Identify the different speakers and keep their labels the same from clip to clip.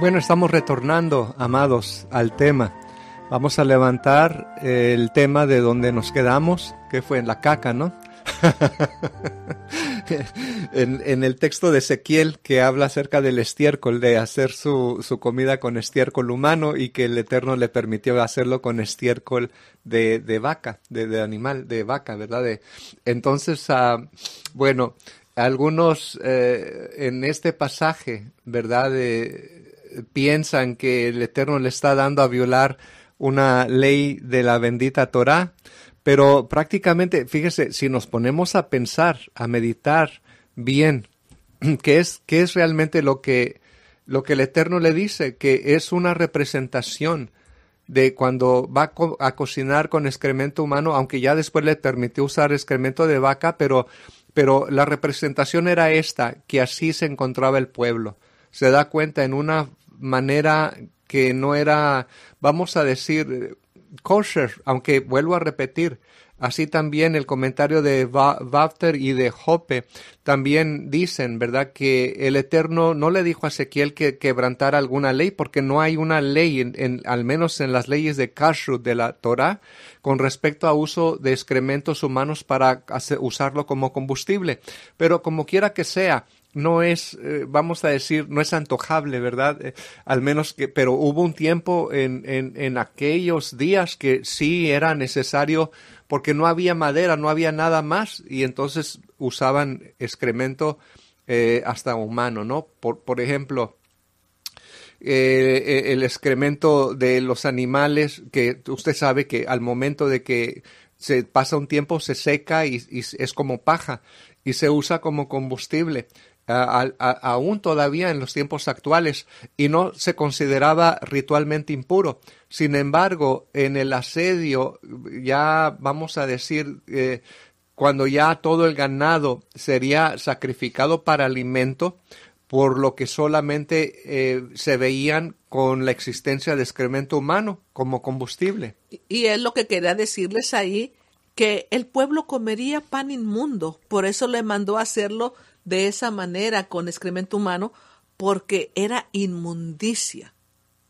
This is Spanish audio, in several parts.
Speaker 1: Bueno, estamos retornando, amados, al tema. Vamos a levantar el tema de donde nos quedamos, que fue en la caca, ¿no? en, el texto de Ezequiel que habla acerca del estiércol, de hacer su, comida con estiércol humano y que el Eterno le permitió hacerlo con estiércol de, vaca, de, animal, de vaca, ¿verdad? entonces, ah, bueno, algunos eh, en este pasaje, ¿verdad? piensan que el Eterno le está dando a violar una ley de la bendita Torá pero prácticamente, fíjese, si nos ponemos a pensar, a meditar bien, ¿qué es, qué es realmente lo que, lo que el Eterno le dice? Que es una representación de cuando va a, cocinar con excremento humano, aunque ya después le permitió usar excremento de vaca, pero, pero la representación era esta, que así se encontraba el pueblo. Se da cuenta en una manera que no era, vamos a decir, kosher, aunque vuelvo a repetir, Así también el comentario de Wafter y de Hoppe también dicen, ¿verdad?, que el Eterno no le dijo a Ezequiel que quebrantara alguna ley, porque no hay una ley, en, al menos en las leyes de Kashrut de la Torah, con respecto a uso de excrementos humanos para usarlo como combustible. Pero como quiera que sea, no es, eh, vamos a decir, no es antojable, ¿verdad? Eh, al menos que, pero hubo un tiempo en, en, aquellos días que sí era necesario porque no había madera, no había nada más y entonces usaban excremento eh, hasta humano, ¿no? Por, ejemplo, e, el excremento de los animales que usted sabe que al momento de que se pasa un tiempo se seca y es como paja y se usa como combustible aún todavía en los tiempos actuales y no se consideraba ritualmente impuro. Sin embargo, en el asedio, ya vamos a decir, eh, cuando ya todo el ganado sería sacrificado para alimento, por lo que solamente eh, se veían con la existencia de excremento humano como combustible.
Speaker 2: Y es lo que quería decirles ahí, que el pueblo comería pan inmundo, por eso le mandó a hacerlo de esa manera con excremento humano porque era inmundicia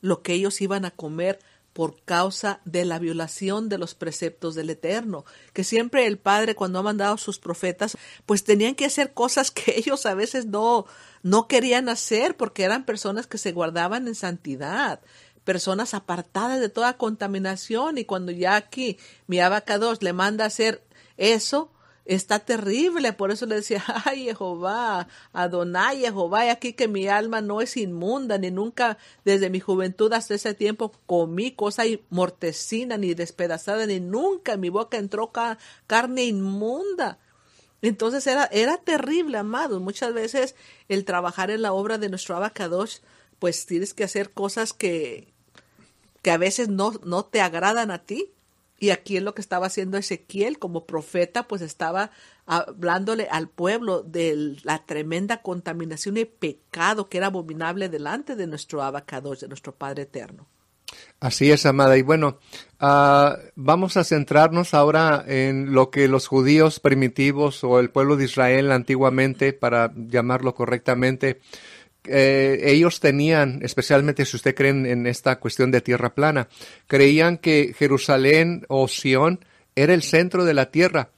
Speaker 2: lo que ellos iban a comer por causa de la violación de los preceptos del Eterno, que siempre el Padre cuando ha mandado a sus profetas, pues tenían que hacer cosas que ellos a veces no no querían hacer porque eran personas que se guardaban en santidad, personas apartadas de toda contaminación y cuando ya aquí mi abacados le manda a hacer eso, está terrible. Por eso le decía, ay Jehová, Adonai Jehová, y aquí que mi alma no es inmunda, ni nunca desde mi juventud hasta ese tiempo comí cosa mortecina, ni despedazada, ni nunca en mi boca entró carne inmunda. Entonces era, era terrible, amados. Muchas veces el trabajar en la obra de nuestro abacados, pues tienes que hacer cosas que, que a veces no, no te agradan a ti, y aquí es lo que estaba haciendo Ezequiel como profeta, pues estaba hablándole al pueblo de la tremenda contaminación y pecado que era abominable delante de nuestro abacador, de nuestro Padre Eterno.
Speaker 1: Así es, amada. Y bueno, ah, vamos a centrarnos ahora en lo que los judíos primitivos o el pueblo de Israel antiguamente, para llamarlo correctamente, eh, ellos tenían, especialmente si usted cree en esta cuestión de tierra plana, creían que Jerusalén o Sión era el centro de la tierra.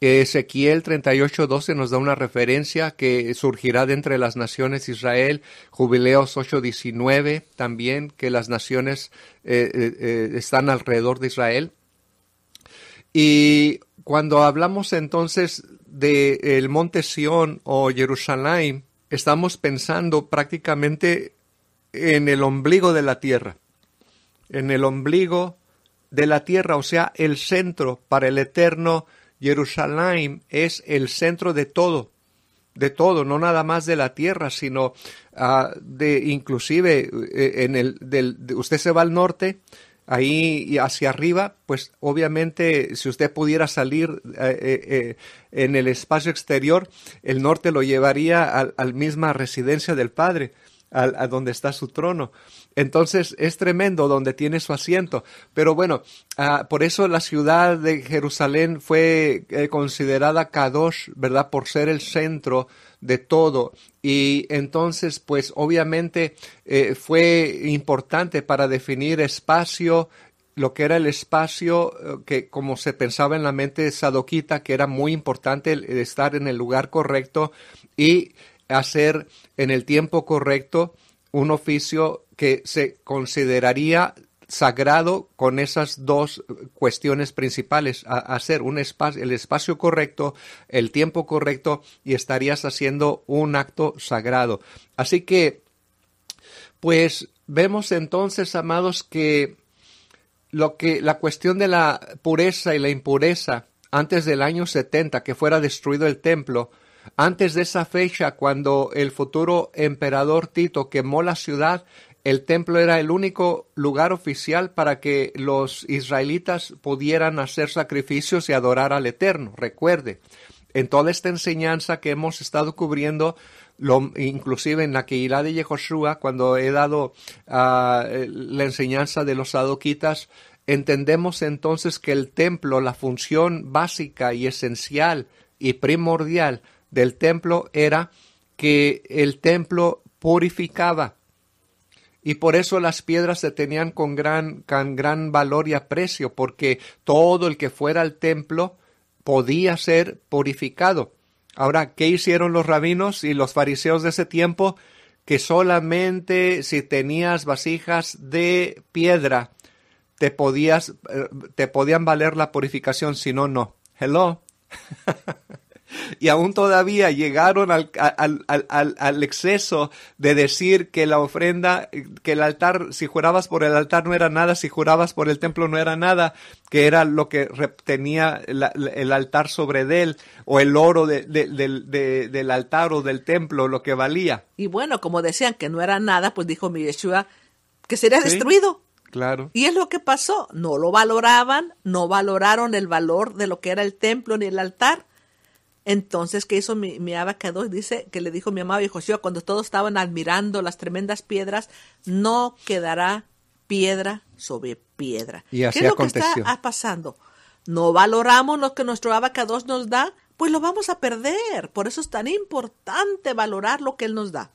Speaker 1: Ezequiel 38:12 nos da una referencia que surgirá de entre las naciones Israel, Jubileos 8:19 también, que las naciones eh, eh, están alrededor de Israel. Y cuando hablamos entonces del monte Sión o Jerusalén, estamos pensando prácticamente en el ombligo de la tierra, en el ombligo de la tierra, o sea, el centro para el eterno Jerusalén es el centro de todo, de todo, no nada más de la tierra, sino ah, de inclusive eh, en el del, usted se va al norte ahí hacia arriba, pues obviamente si usted pudiera salir eh, eh, eh, en el espacio exterior, el norte lo llevaría a la misma residencia del Padre, a donde está su trono. Entonces es tremendo donde tiene su asiento. Pero bueno, ah, por eso la ciudad de Jerusalén fue considerada Kadosh, ¿verdad? Por ser el centro de todo. Y entonces, pues obviamente eh, fue importante para definir espacio lo que era el espacio, eh, que como se pensaba en la mente de Sadoquita, que era muy importante estar en el lugar correcto y hacer en el tiempo correcto un oficio que se consideraría sagrado con esas dos cuestiones principales, hacer un espacio, el espacio correcto, el tiempo correcto y estarías haciendo un acto sagrado. Así que, pues vemos entonces, amados, que lo que la cuestión de la pureza y la impureza antes del año 70 que fuera destruido el templo, antes de esa fecha cuando el futuro emperador Tito quemó la ciudad, el templo era el único lugar oficial para que los israelitas pudieran hacer sacrificios y adorar al Eterno. Recuerde, en toda esta enseñanza que hemos estado cubriendo, inclusive en la Keilah de Yehoshua, cuando he dado ah, la enseñanza de los sadoquitas, entendemos entonces que el templo, la función básica y esencial y primordial del templo era que el templo purificaba y por eso las piedras se tenían con gran, gran valor y aprecio, porque todo el que fuera al templo podía ser purificado. Ahora, ¿qué hicieron los rabinos y los fariseos de ese tiempo? Que solamente si tenías vasijas de piedra te podías eh, te podían valer la purificación, si no no. Hello. y aún todavía llegaron al, al, exceso de decir que la ofrenda, que el altar, si jurabas por el altar no era nada, si jurabas por el templo no era nada, que era lo que tenía el, altar sobre de él, o el oro del altar o del templo, lo que valía.
Speaker 2: Y bueno, como decían que no era nada, pues dijo mi Yeshua que sería destruido. Claro. Y es lo que pasó. No lo valoraban, no valoraron el valor de lo que era el templo ni el altar. Entonces, ¿qué hizo mi, mi Dice que le dijo mi amado hijo, cuando todos estaban admirando las tremendas piedras, no quedará piedra sobre piedra. ¿Qué es lo que está pasando? No valoramos lo que nuestro abacados nos da, pues lo vamos a perder. Por eso es tan importante valorar lo que él nos da.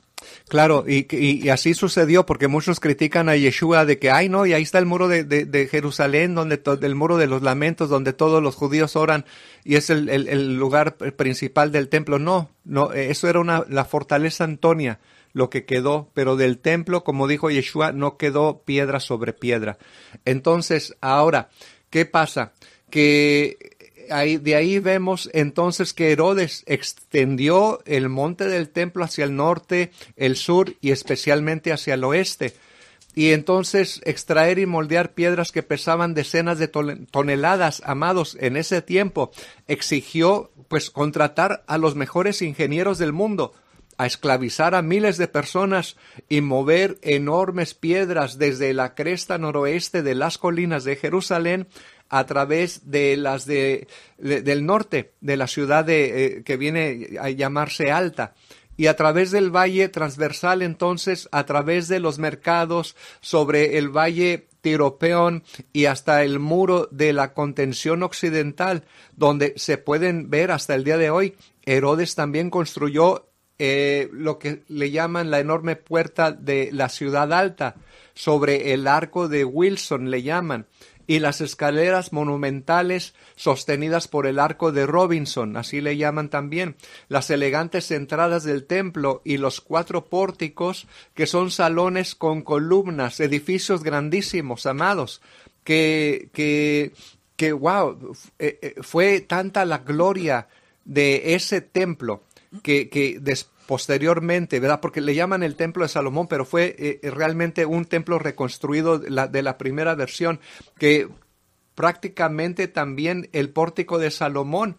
Speaker 1: Claro, y, y, así sucedió porque muchos critican a Yeshua de que, ay no, y ahí está el muro de, Jerusalén, donde el muro de los lamentos, donde todos los judíos oran y es el, el lugar principal del templo. No, no, eso era una, la fortaleza Antonia, lo que quedó, pero del templo, como dijo Yeshua, no quedó piedra sobre piedra. Entonces, ahora, ¿qué pasa? Que de ahí vemos entonces que Herodes extendió el monte del templo hacia el norte, el sur y especialmente hacia el oeste. Y entonces extraer y moldear piedras que pesaban decenas de toneladas, amados, en ese tiempo, exigió pues contratar a los mejores ingenieros del mundo a esclavizar a miles de personas y mover enormes piedras desde la cresta noroeste de las colinas de Jerusalén a través de las de, del norte, de la ciudad de, eh, que viene a llamarse Alta y a través del valle transversal entonces, a través de los mercados sobre el valle Tiropeón y hasta el muro de la contención occidental, donde se pueden ver hasta el día de hoy, Herodes también construyó eh, lo que le llaman la enorme puerta de la ciudad alta, sobre el arco de Wilson le llaman y las escaleras monumentales sostenidas por el arco de Robinson, así le llaman también, las elegantes entradas del templo y los cuatro pórticos que son salones con columnas, edificios grandísimos, amados, que, que, que, wow, eh, eh, fue tanta la gloria de ese templo que, que después posteriormente, ¿verdad? Porque le llaman el Templo de Salomón, pero fue eh, eh, realmente un templo reconstruido de la, primera versión, que prácticamente también el pórtico de Salomón.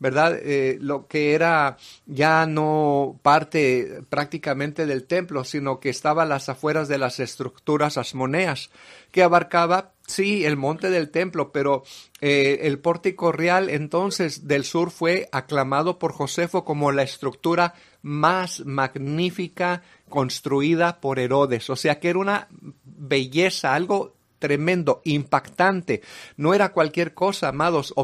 Speaker 1: ¿verdad? Eh, lo que era ya no parte prácticamente del templo, sino que estaba a las afueras de las estructuras asmoneas, que abarcaba, sí, el monte del templo, pero el pórtico real entonces del sur fue aclamado por Josefo como la estructura más magnífica construida por Herodes. O sea que era una belleza, algo tremendo, impactante. No era cualquier cosa, amados,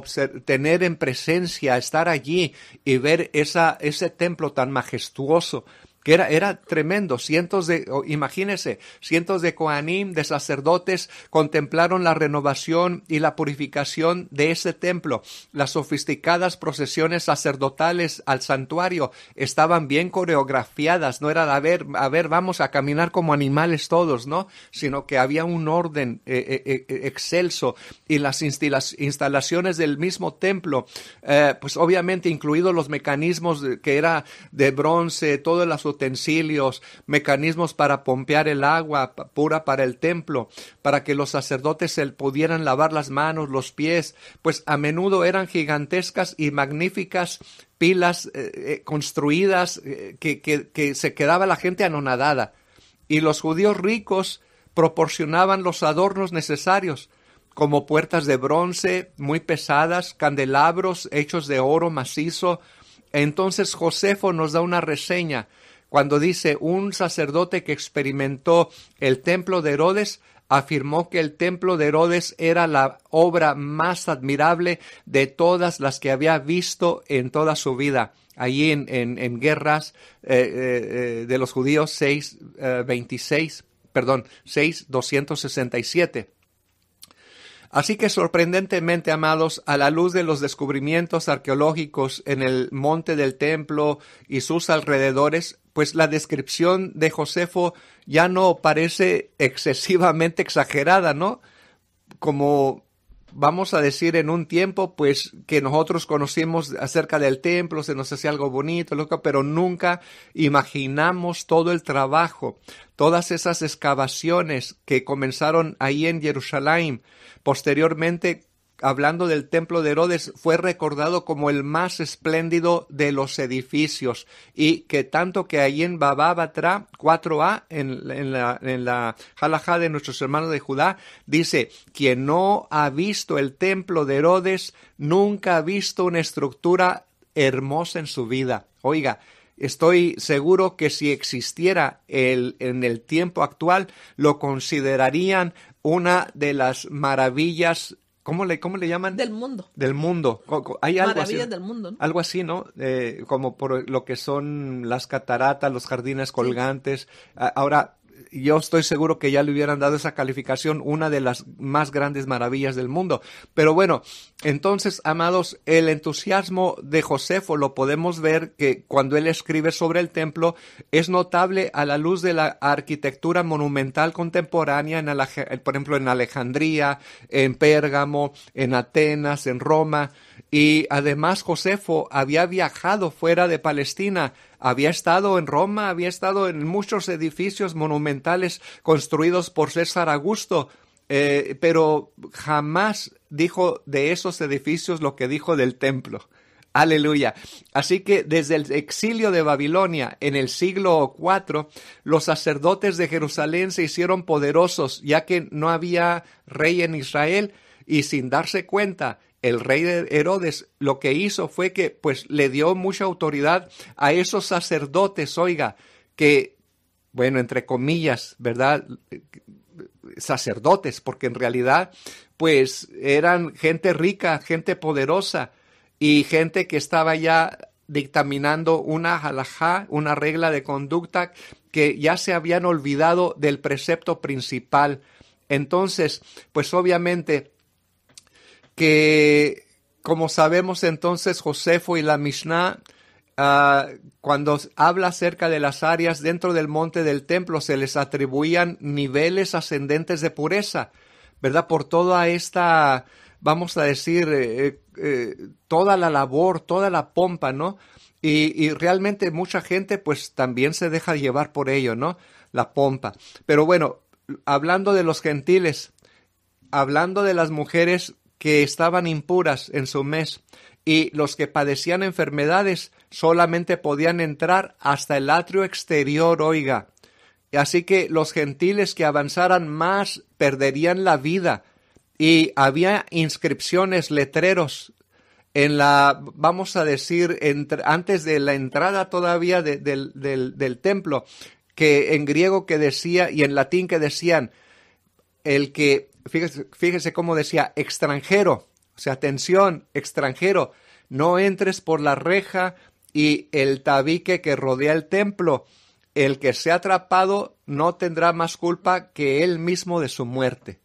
Speaker 1: tener en presencia, estar allí y ver esa, ese templo tan majestuoso que era, era tremendo. Cientos de, imagínense, cientos de coanim de sacerdotes, contemplaron la renovación y la purificación de ese templo. Las sofisticadas procesiones sacerdotales al santuario estaban bien coreografiadas. No era, a ver, a ver, vamos a caminar como animales todos, ¿no? Sino que había un orden eh, eh, eh, excelso y las instalaciones del mismo templo, pues obviamente incluidos los mecanismos que era de bronce, todas las utensilios, mecanismos para pompear el agua pura para el templo, para que los sacerdotes se pudieran lavar las manos, los pies, pues a menudo eran gigantescas y magníficas pilas eh, eh, construidas eh, que se quedaba la gente anonadada. Y los judíos ricos proporcionaban los adornos necesarios como puertas de bronce muy pesadas, candelabros hechos de oro macizo. Entonces Josefo nos da una reseña cuando dice un sacerdote que experimentó el templo de Herodes, afirmó que el templo de Herodes era la obra más admirable de todas las que había visto en toda su vida. Allí en, en, guerras eh, eh, eh, de los judíos 626 perdón, 6267 Así que sorprendentemente, amados, a la luz de los descubrimientos arqueológicos en el monte del templo y sus alrededores, pues la descripción de Josefo ya no parece excesivamente exagerada, ¿no? Como vamos a decir, en un tiempo, pues que nosotros conocimos acerca del templo, se nos hacía algo bonito, loco, pero nunca imaginamos todo el trabajo, todas esas excavaciones que comenzaron ahí en Jerusalén, posteriormente hablando del templo de Herodes, fue recordado como el más espléndido de los edificios y que tanto que ahí en Babá 4a, en, la, en de nuestros hermanos de Judá, dice, quien no ha visto el templo de Herodes, nunca ha visto una estructura hermosa en su vida. Oiga, Estoy seguro que si existiera el, en el tiempo actual, lo considerarían una de las maravillas ¿Cómo le, ¿Cómo le llaman? Del mundo. Del mundo. Hay algo así, del mundo. ¿no? Algo así, ¿no? Eh, como por lo que son las cataratas, los jardines colgantes. Ahora, yo estoy seguro que ya le hubieran dado esa calificación, una de las más grandes maravillas del mundo. Pero bueno, entonces, amados, el entusiasmo de Josefo lo podemos ver que cuando él escribe sobre el templo es notable a la luz de la arquitectura monumental contemporánea, en por ejemplo, en Alejandría, en Pérgamo, en Atenas, en Roma. Y además Josefo había viajado fuera de Palestina había estado en Roma, había estado en muchos edificios monumentales construidos por César Augusto, eh, pero jamás dijo de esos edificios lo que dijo del templo. Aleluya. Así que desde el exilio de Babilonia en el siglo IV, los sacerdotes de Jerusalén se hicieron poderosos, ya que no había rey en Israel, y sin darse cuenta, el rey de Herodes lo que hizo fue que pues le dio mucha autoridad a esos sacerdotes, oiga, que, bueno, entre comillas, ¿verdad? Sacerdotes, porque en realidad pues eran gente rica, gente poderosa y gente que estaba ya dictaminando una halajá, una regla de conducta que ya se habían olvidado del precepto principal. Entonces, pues obviamente que como sabemos entonces Josefo y la Mishnah, ah, cuando habla acerca de las áreas dentro del monte del templo, se les atribuían niveles ascendentes de pureza, ¿verdad? Por toda esta, vamos a decir, eh, eh, toda la labor, toda la pompa, ¿no? Y, y, realmente mucha gente pues también se deja llevar por ello, ¿no? La pompa. Pero bueno, hablando de los gentiles, hablando de las mujeres que estaban impuras en su mes, y los que padecían enfermedades solamente podían entrar hasta el atrio exterior, oiga. Así que los gentiles que avanzaran más perderían la vida. Y había inscripciones, letreros, en la, vamos a decir, antes de la entrada todavía del templo, que en griego que decía y en latín que decían, el que fíjese, fíjese cómo decía, extranjero, o sea, atención, extranjero, no entres por la reja y el tabique que rodea el templo. El que sea atrapado no tendrá más culpa que él mismo de su muerte.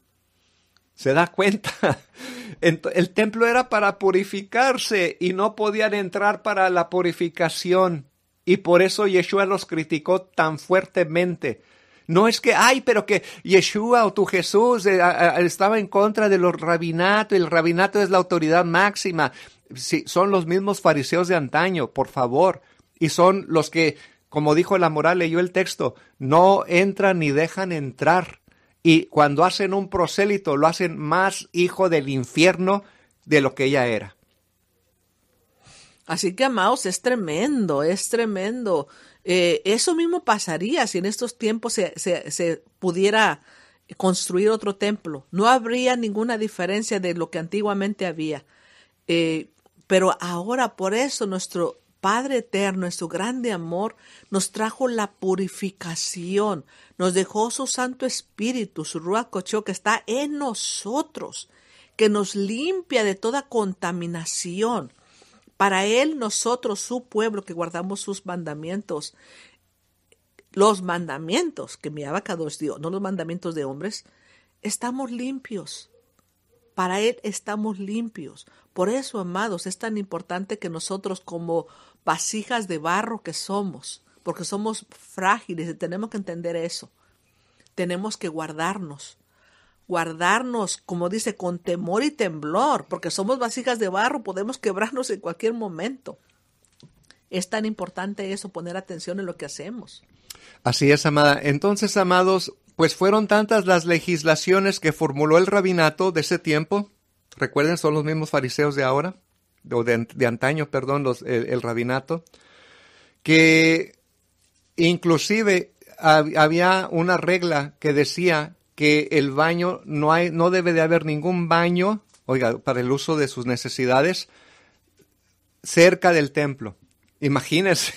Speaker 1: ¿Se da cuenta? El templo era para purificarse y no podían entrar para la purificación. Y por eso Yeshua los criticó tan fuertemente. No es que, ay, pero que Yeshua o tu Jesús eh, estaba en contra de los y el rabinato es la autoridad máxima. son los mismos fariseos de antaño, por favor. Y son los que, como dijo la moral, leyó el texto, no entran ni dejan entrar. Y cuando hacen un prosélito, lo hacen más hijo del infierno de lo que ella era.
Speaker 2: Así que, amados, es tremendo, es tremendo eh, eso mismo pasaría si en estos tiempos se, pudiera construir otro templo. No habría ninguna diferencia de lo que antiguamente había. Eh, pero ahora por eso nuestro Padre Eterno, en su grande amor, nos trajo la purificación, nos dejó su Santo Espíritu, su Ruacochó, que está en nosotros, que nos limpia de toda contaminación. Para Él, nosotros, su pueblo, que guardamos sus mandamientos, los mandamientos que mi es Dios, no los mandamientos de hombres, estamos limpios. Para Él estamos limpios. Por eso, amados, es tan importante que nosotros como vasijas de barro que somos, porque somos frágiles y tenemos que entender eso, tenemos que guardarnos guardarnos, como dice, con temor y temblor, porque somos vasijas de barro, podemos quebrarnos en cualquier momento. Es tan importante eso, poner atención en lo que hacemos.
Speaker 1: Así es, amada. Entonces, amados, pues fueron tantas las legislaciones que formuló el rabinato de ese tiempo. Recuerden, son los mismos fariseos de ahora, o de, antaño, perdón, los, el, el rabinato, que inclusive había una regla que decía que el baño no hay, no debe de haber ningún baño, oiga, para el uso de sus necesidades cerca del templo. Imagínese,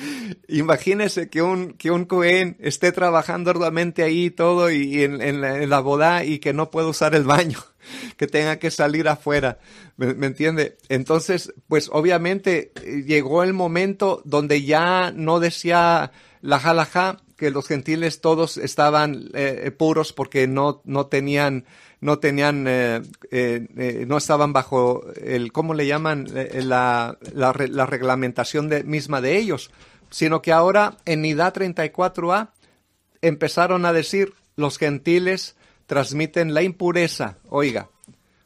Speaker 1: imagínese que un, que un Cohen esté trabajando arduamente ahí todo y, en, la, boda y que no pueda usar el baño, que tenga que salir afuera, ¿me, entiende? Entonces, pues obviamente eh, llegó el momento donde ya no decía la halajá, que los gentiles todos estaban eh, puros porque no, no tenían, no tenían, eh, eh, no estaban bajo el, ¿cómo le llaman? La, la, reglamentación de, misma de ellos, sino que ahora en IDA 34A empezaron a decir los gentiles transmiten la impureza, oiga.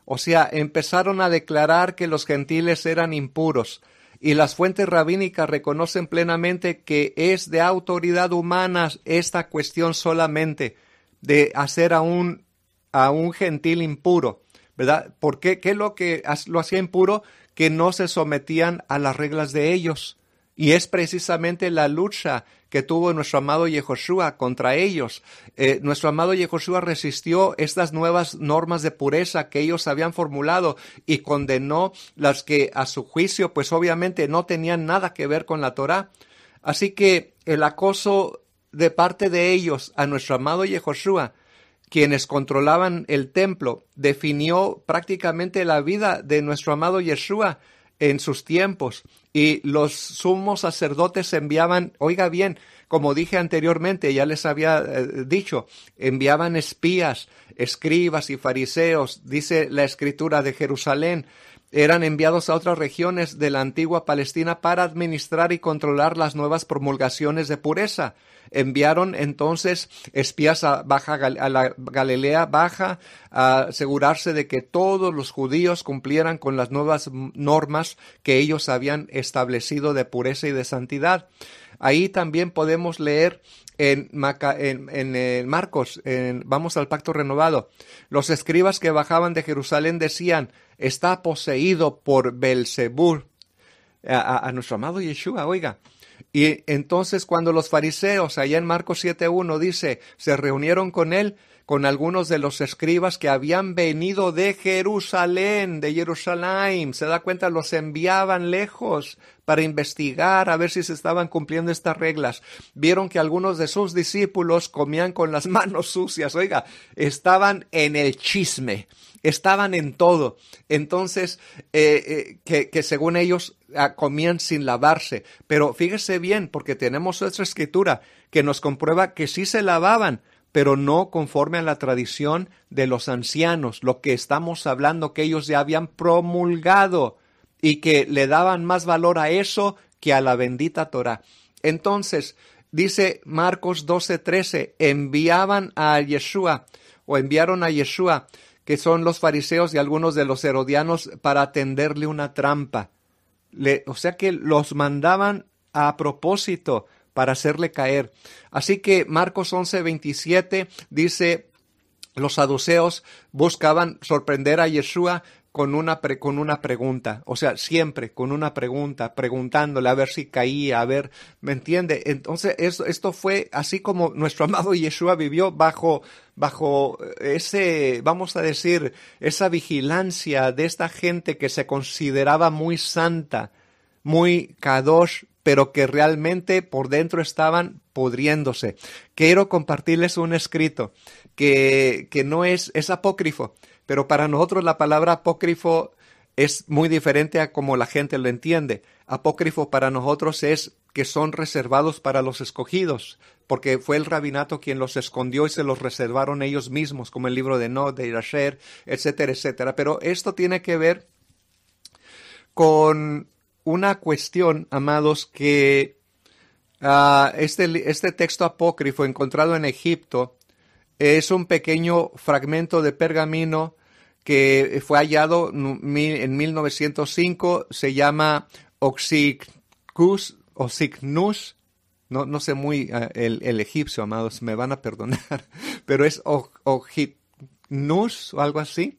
Speaker 1: O sea, empezaron a declarar que los gentiles eran impuros y las fuentes rabínicas reconocen plenamente que es de autoridad humana esta cuestión solamente de hacer a un, a un gentil impuro, ¿verdad? Porque qué es lo que lo hacía impuro? Que no se sometían a las reglas de ellos. Y es precisamente la lucha que tuvo nuestro amado Yehoshua contra ellos. Eh, nuestro amado Yehoshua resistió estas nuevas normas de pureza que ellos habían formulado y condenó las que a su juicio pues obviamente no tenían nada que ver con la Torá. Así que el acoso de parte de ellos a nuestro amado Yehoshua quienes controlaban el templo, definió prácticamente la vida de nuestro amado Yeshua en sus tiempos y los sumos sacerdotes enviaban, oiga bien, como dije anteriormente, ya les había eh, dicho, enviaban espías, escribas y fariseos, dice la escritura de Jerusalén, eran enviados a otras regiones de la antigua Palestina para administrar y controlar las nuevas promulgaciones de pureza. Enviaron entonces espías a, Baja, la Galilea Baja a asegurarse de que todos los judíos cumplieran con las nuevas normas que ellos habían establecido de pureza y de santidad. Ahí también podemos leer en, en, Marcos, vamos al pacto renovado, los escribas que bajaban de Jerusalén decían, está poseído por Belzebú, a, a, nuestro amado Yeshua, oiga. Y entonces cuando los fariseos, allá en Marcos 7.1 dice, se reunieron con él, con algunos de los escribas que habían venido de Jerusalén, de Jerusalén, se da cuenta, los enviaban lejos para investigar a ver si se estaban cumpliendo estas reglas. Vieron que algunos de sus discípulos comían con las manos sucias. Oiga, estaban en el chisme estaban en todo. Entonces, eh, eh, que, según ellos ah, comían sin lavarse. Pero fíjese bien, porque tenemos otra escritura que nos comprueba que sí se lavaban, pero no conforme a la tradición de los ancianos, lo que estamos hablando que ellos ya habían promulgado y que le daban más valor a eso que a la bendita Torah. Entonces, dice Marcos 12:13, enviaban a Yeshua o enviaron a Yeshua, que son los fariseos y algunos de los herodianos, para tenderle una trampa. o sea que los mandaban a propósito para hacerle caer. Así que Marcos 11:27 dice, los saduceos buscaban sorprender a Yeshua con una, con una pregunta, o sea, siempre con una pregunta, preguntándole a ver si caía, a ver, ¿me entiende? Entonces, esto, esto fue así como nuestro amado Yeshua vivió bajo, bajo ese, vamos a decir, esa vigilancia de esta gente que se consideraba muy santa, muy kadosh, pero que realmente por dentro estaban podriéndose. Quiero compartirles un escrito que, que no es, es apócrifo, pero para nosotros la palabra apócrifo es muy diferente a como la gente lo entiende. Apócrifo para nosotros es que son reservados para los escogidos, porque fue el rabinato quien los escondió y se los reservaron ellos mismos, como el libro de No, de Irasher, etcétera, etcétera. Pero esto tiene que ver con una cuestión, amados, que ah, este, este texto apócrifo encontrado en Egipto es un pequeño fragmento de pergamino que fue hallado en 1905, se llama Oxicus, Oxycnus no, no sé muy eh, el, egipcio, amados, me van a perdonar, pero es Oxycnus o algo así,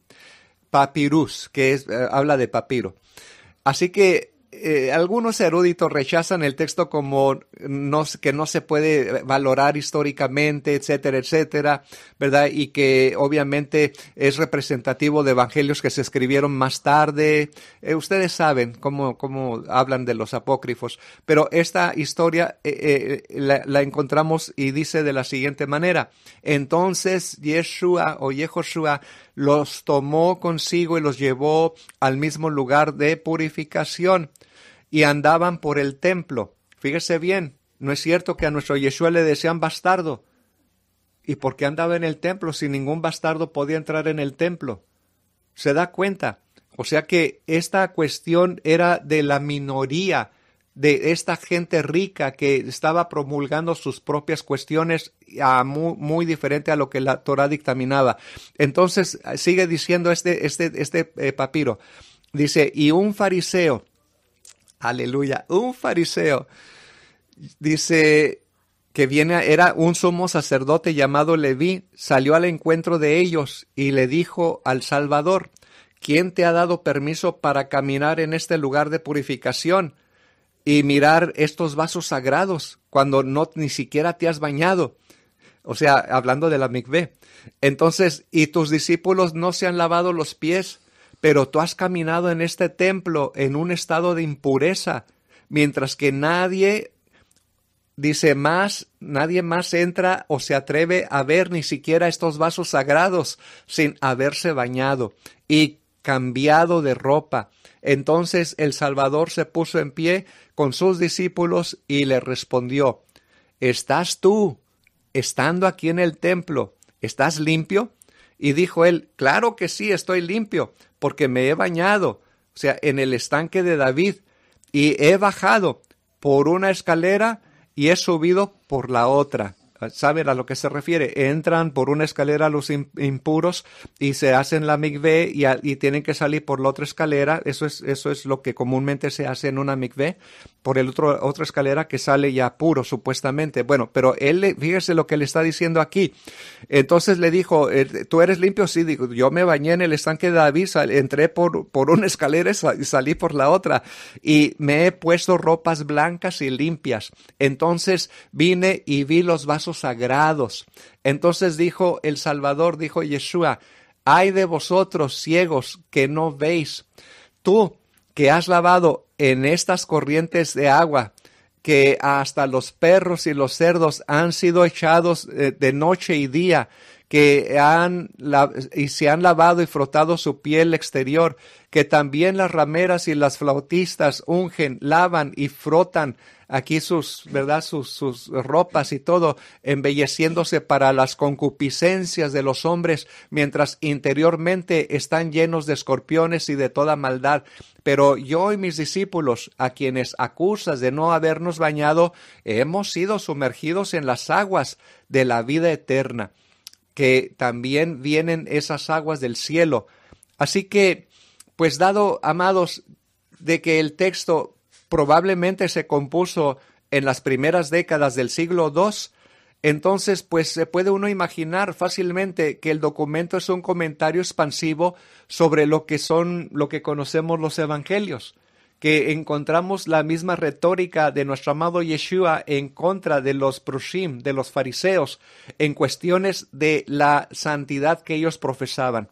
Speaker 1: papyrus, que es, eh, habla de papiro. Así que eh, algunos eruditos rechazan el texto como que no se puede valorar históricamente, etcétera, etcétera, ¿verdad? Y que obviamente es representativo de evangelios que se escribieron más tarde. Eh, ustedes saben cómo, cómo, hablan de los apócrifos, pero esta historia eh, la, la, encontramos y dice de la siguiente manera. Entonces Yeshua o Yehoshua los tomó consigo y los llevó al mismo lugar de purificación y andaban por el templo. Fíjese bien, no es cierto que a nuestro Yeshua le decían bastardo. ¿Y por qué andaba en el templo si ningún bastardo podía entrar en el templo? ¿Se da cuenta? O sea que esta cuestión era de la minoría, de esta gente rica que estaba promulgando sus propias cuestiones muy, diferente a lo que la Torah dictaminaba. Entonces sigue diciendo este, este, este eh, papiro. Dice, y un fariseo Aleluya. Un fariseo dice que viene, era un sumo sacerdote llamado Leví, salió al encuentro de ellos y le dijo al Salvador, ¿quién te ha dado permiso para caminar en este lugar de purificación y mirar estos vasos sagrados cuando no ni siquiera te has bañado? O sea, hablando de la mikvé. Entonces, y tus discípulos no se han lavado los pies pero tú has caminado en este templo en un estado de impureza, mientras que nadie dice más, nadie más entra o se atreve a ver ni siquiera estos vasos sagrados sin haberse bañado y cambiado de ropa. Entonces el Salvador se puso en pie con sus discípulos y le respondió, ¿estás tú estando aquí en el templo? ¿Estás limpio? Y dijo él, claro que sí, estoy limpio, porque me he bañado, o sea, en el estanque de David, y he bajado por una escalera y he subido por la otra saben a lo que se refiere. Entran por una escalera los impuros y se hacen la migve y, y, tienen que salir por la otra escalera. Eso es, eso es lo que comúnmente se hace en una migve, por el otro, otra escalera que sale ya puro, supuestamente. Bueno, pero él, fíjese lo que le está diciendo aquí. Entonces le dijo, eh, ¿tú eres limpio? Sí, yo me bañé en el estanque de David, entré por, por una escalera y salí por la otra. Y me he puesto ropas blancas y limpias. Entonces vine y vi los vasos sagrados. Entonces dijo el Salvador, dijo Yeshua, ay de vosotros ciegos que no veis, tú que has lavado en estas corrientes de agua, que hasta los perros y los cerdos han sido echados eh, de noche y día, que han y se han lavado y frotado su piel exterior, que también las rameras y las flautistas ungen, lavan y frotan aquí sus, ¿verdad? Sus, sus ropas y todo, embelleciéndose para las concupiscencias de los hombres, mientras interiormente están llenos de escorpiones y de toda maldad. Pero yo y mis discípulos, a quienes acusas de no habernos bañado, hemos sido sumergidos en las aguas de la vida eterna que también vienen esas aguas del cielo. Así que, pues dado, amados, de que el texto probablemente se compuso en las primeras décadas del siglo II, entonces, pues se puede uno imaginar fácilmente que el documento es un comentario expansivo sobre lo que son, lo que conocemos los evangelios que encontramos la misma retórica de nuestro amado Yeshua en contra de los prushim, de los fariseos, en cuestiones de la santidad que ellos profesaban,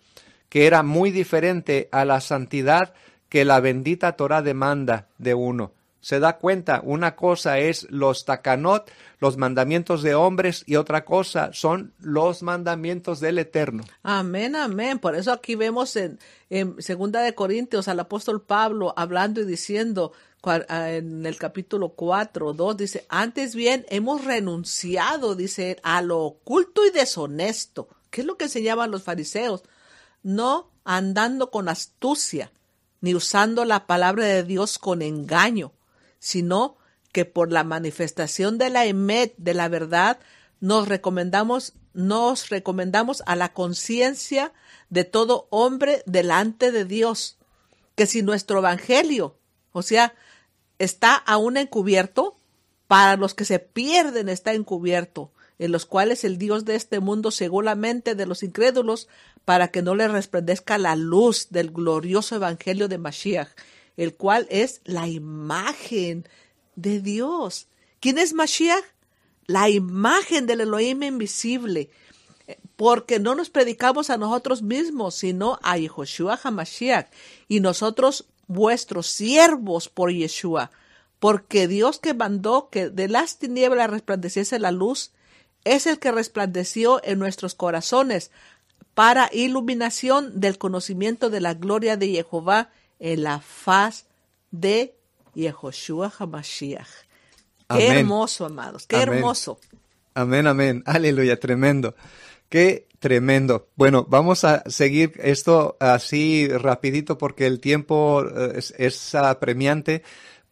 Speaker 1: que era muy diferente a la santidad que la bendita Torah demanda de uno se da cuenta, una cosa es los takanot, los mandamientos de hombres, y otra cosa son los mandamientos del Eterno.
Speaker 2: Amén, amén. Por eso aquí vemos en, en Segunda de Corintios al apóstol Pablo hablando y diciendo ah, en el capítulo 4, 2, dice, antes bien hemos renunciado, dice, a lo oculto y deshonesto. ¿Qué es lo que enseñaban los fariseos? No andando con astucia, ni usando la palabra de Dios con engaño sino que por la manifestación de la emet de la verdad nos recomendamos nos recomendamos a la conciencia de todo hombre delante de Dios, que si nuestro evangelio, o sea, está aún encubierto, para los que se pierden está encubierto, en los cuales el Dios de este mundo cegó la mente de los incrédulos para que no les resplandezca la luz del glorioso evangelio de Mashiach el cual es la imagen de Dios. ¿Quién es Mashiach? La imagen del Elohim invisible. Porque no nos predicamos a nosotros mismos, sino a Yehoshua HaMashiach y nosotros vuestros siervos por Yeshua. Porque Dios que mandó que de las tinieblas resplandeciese la luz, es el que resplandeció en nuestros corazones para iluminación del conocimiento de la gloria de Jehová en la faz de Yehoshua HaMashiach. Qué hermoso, amados, qué hermoso.
Speaker 1: Amén, amén, aleluya, tremendo. Qué tremendo. Bueno, vamos a seguir esto así rapidito porque el tiempo eh, es, apremiante,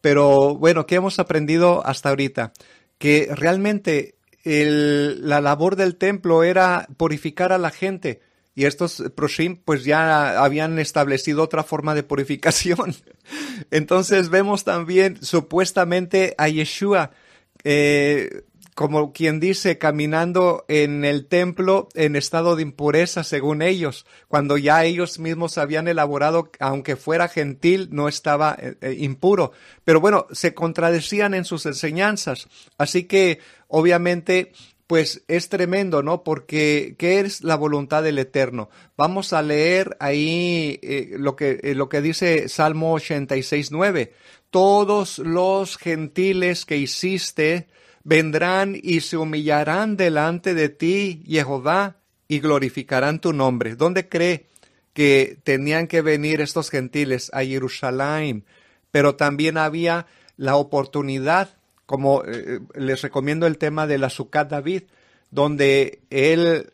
Speaker 1: pero bueno, ¿qué hemos aprendido hasta ahorita? Que realmente la labor del templo era purificar a la gente, y estos eh, proshim pues ya habían establecido otra forma de purificación. Entonces vemos también supuestamente a Yeshua eh, como quien dice, caminando en el templo en estado de impureza, según ellos, cuando ya ellos mismos habían elaborado, aunque fuera gentil, no estaba eh, impuro. Pero bueno, se contradecían en sus enseñanzas. Así que, obviamente, pues es tremendo, ¿no? Porque ¿qué es la voluntad del Eterno? Vamos a leer ahí eh, lo, que, eh, lo que dice Salmo 86, 9. Todos los gentiles que hiciste vendrán y se humillarán delante de ti, Jehová, y glorificarán tu nombre. ¿Dónde cree que tenían que venir estos gentiles? A Jerusalén. Pero también había la oportunidad como eh, eh, les recomiendo el tema de la David, donde él,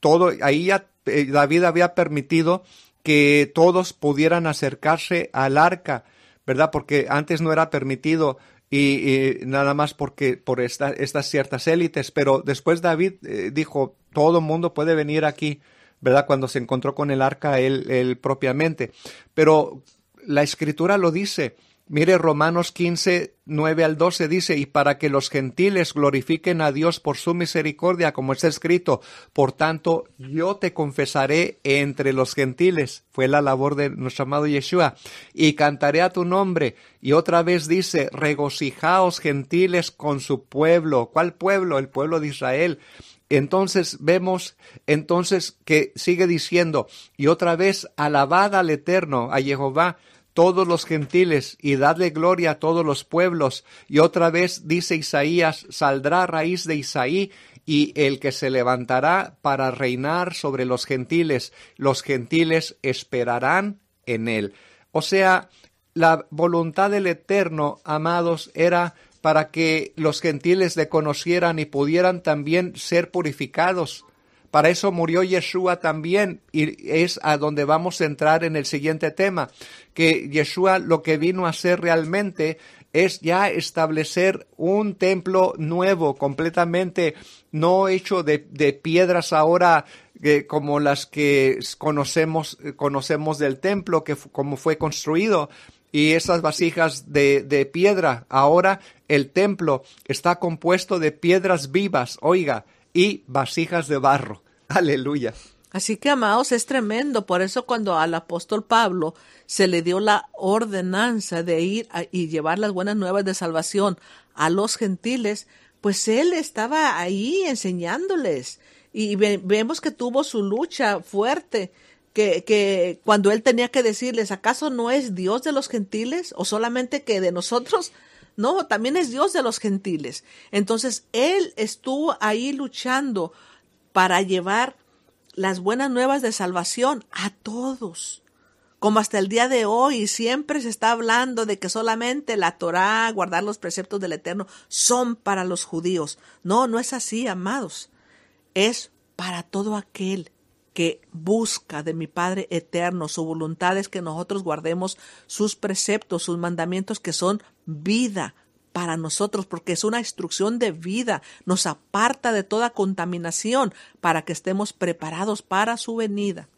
Speaker 1: todo, ahí ya eh, David había permitido que todos pudieran acercarse al arca, ¿verdad? Porque antes no era permitido y, nada más porque por estas ciertas élites, pero después David dijo, todo mundo puede venir aquí, ¿verdad? Cuando se encontró con el arca él, él propiamente. Pero la escritura lo dice, Mire Romanos 15, 9 al 12 dice, y para que los gentiles glorifiquen a Dios por su misericordia, como está escrito, por tanto yo te confesaré entre los gentiles, fue la labor de nuestro amado Yeshua, y cantaré a tu nombre. Y otra vez dice, regocijaos gentiles con su pueblo. ¿Cuál pueblo? El pueblo de Israel. Entonces vemos entonces que sigue diciendo, y otra vez, alabad al Eterno, a Jehová, todos los gentiles y dadle gloria a todos los pueblos. Y otra vez dice Isaías, saldrá raíz de Isaí y el que se levantará para reinar sobre los gentiles. Los gentiles esperarán en él. O sea, la voluntad del Eterno, amados, era para que los gentiles le conocieran y pudieran también ser purificados para eso murió Yeshua también y es a donde vamos a entrar en el siguiente tema, que Yeshua lo que vino a hacer realmente es ya establecer un templo nuevo, completamente no hecho de, piedras ahora eh, como las que conocemos, eh, conocemos del templo, que como fue construido, y esas vasijas de, de, piedra. Ahora el templo está
Speaker 2: compuesto de piedras vivas. Oiga, y vasijas de barro. Aleluya. Así que, amados, es tremendo. Por eso cuando al apóstol Pablo se le dio la ordenanza de ir y llevar las buenas nuevas de salvación a los gentiles, pues él estaba ahí enseñándoles. Y vemos que tuvo su lucha fuerte, que, que cuando él tenía que decirles, ¿acaso no es Dios de los gentiles o solamente que de nosotros? No, también es Dios de los gentiles. Entonces, Él estuvo ahí luchando para llevar las buenas nuevas de salvación a todos. Como hasta el día de hoy siempre se está hablando de que solamente la Torá, guardar los preceptos del Eterno, son para los judíos. No, no es así, amados. Es para todo aquel que busca de mi Padre eterno. Su voluntad es que nosotros guardemos sus preceptos, sus mandamientos que son vida para nosotros, porque es una instrucción de vida, nos aparta de toda contaminación para que estemos preparados para su venida.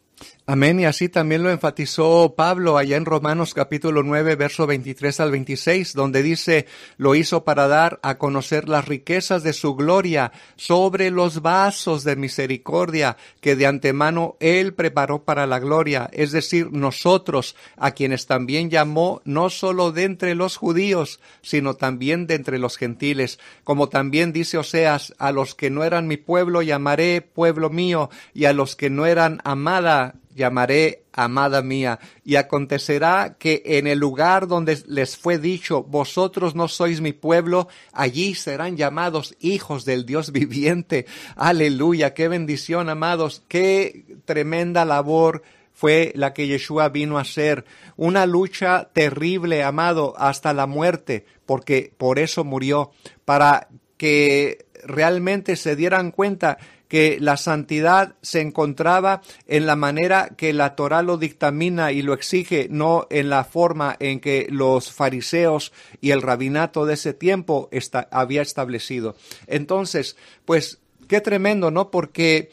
Speaker 1: Amén, y así también lo enfatizó Pablo allá en Romanos capítulo 9, verso 23 al 26, donde dice, lo hizo para dar a conocer las riquezas de su gloria sobre los vasos de misericordia que de antemano él preparó para la gloria, es decir, nosotros, a quienes también llamó no solo de entre los judíos, sino también de entre los gentiles, como también dice Oseas, a los que no eran mi pueblo llamaré pueblo mío, y a los que no eran amada llamaré amada mía, y acontecerá que en el lugar donde les fue dicho, vosotros no sois mi pueblo, allí serán llamados hijos del Dios viviente. Aleluya, qué bendición, amados, qué tremenda labor fue la que Yeshua vino a hacer. Una lucha terrible, amado, hasta la muerte, porque por eso murió, para que realmente se dieran cuenta que la santidad se encontraba en la manera que la Torah lo dictamina y lo exige, no en la forma en que los fariseos y el rabinato de ese tiempo había establecido. Entonces, pues qué tremendo, ¿no? Porque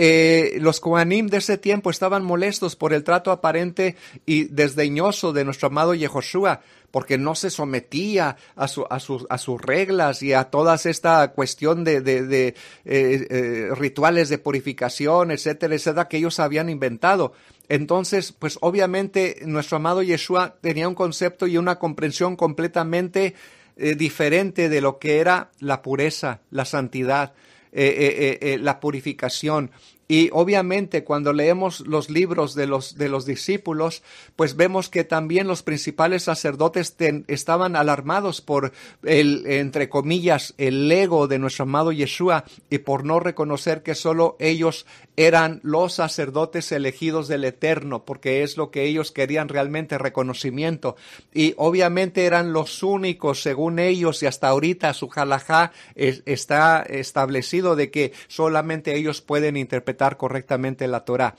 Speaker 1: eh, los Kohanim de ese tiempo estaban molestos por el trato aparente y desdeñoso de nuestro amado Yeshua porque no se sometía a, sus, reglas y a toda esta cuestión de, eh, eh, rituales de purificación, etcétera, etcétera, que ellos habían inventado. Entonces, pues obviamente nuestro amado Yeshua tenía un concepto y una comprensión completamente diferente de lo que era la pureza, la santidad, eh, eh, eh, eh, la purificación, y obviamente cuando leemos los libros de los, de los discípulos, pues vemos que también los principales sacerdotes estaban alarmados por el, entre comillas, el ego de nuestro amado Yeshua y por no reconocer que solo ellos eran los sacerdotes elegidos del Eterno, porque es lo que ellos querían realmente, reconocimiento. Y obviamente eran los únicos, según ellos, y hasta ahorita su halajá está establecido de que solamente ellos pueden interpretar correctamente la Torah.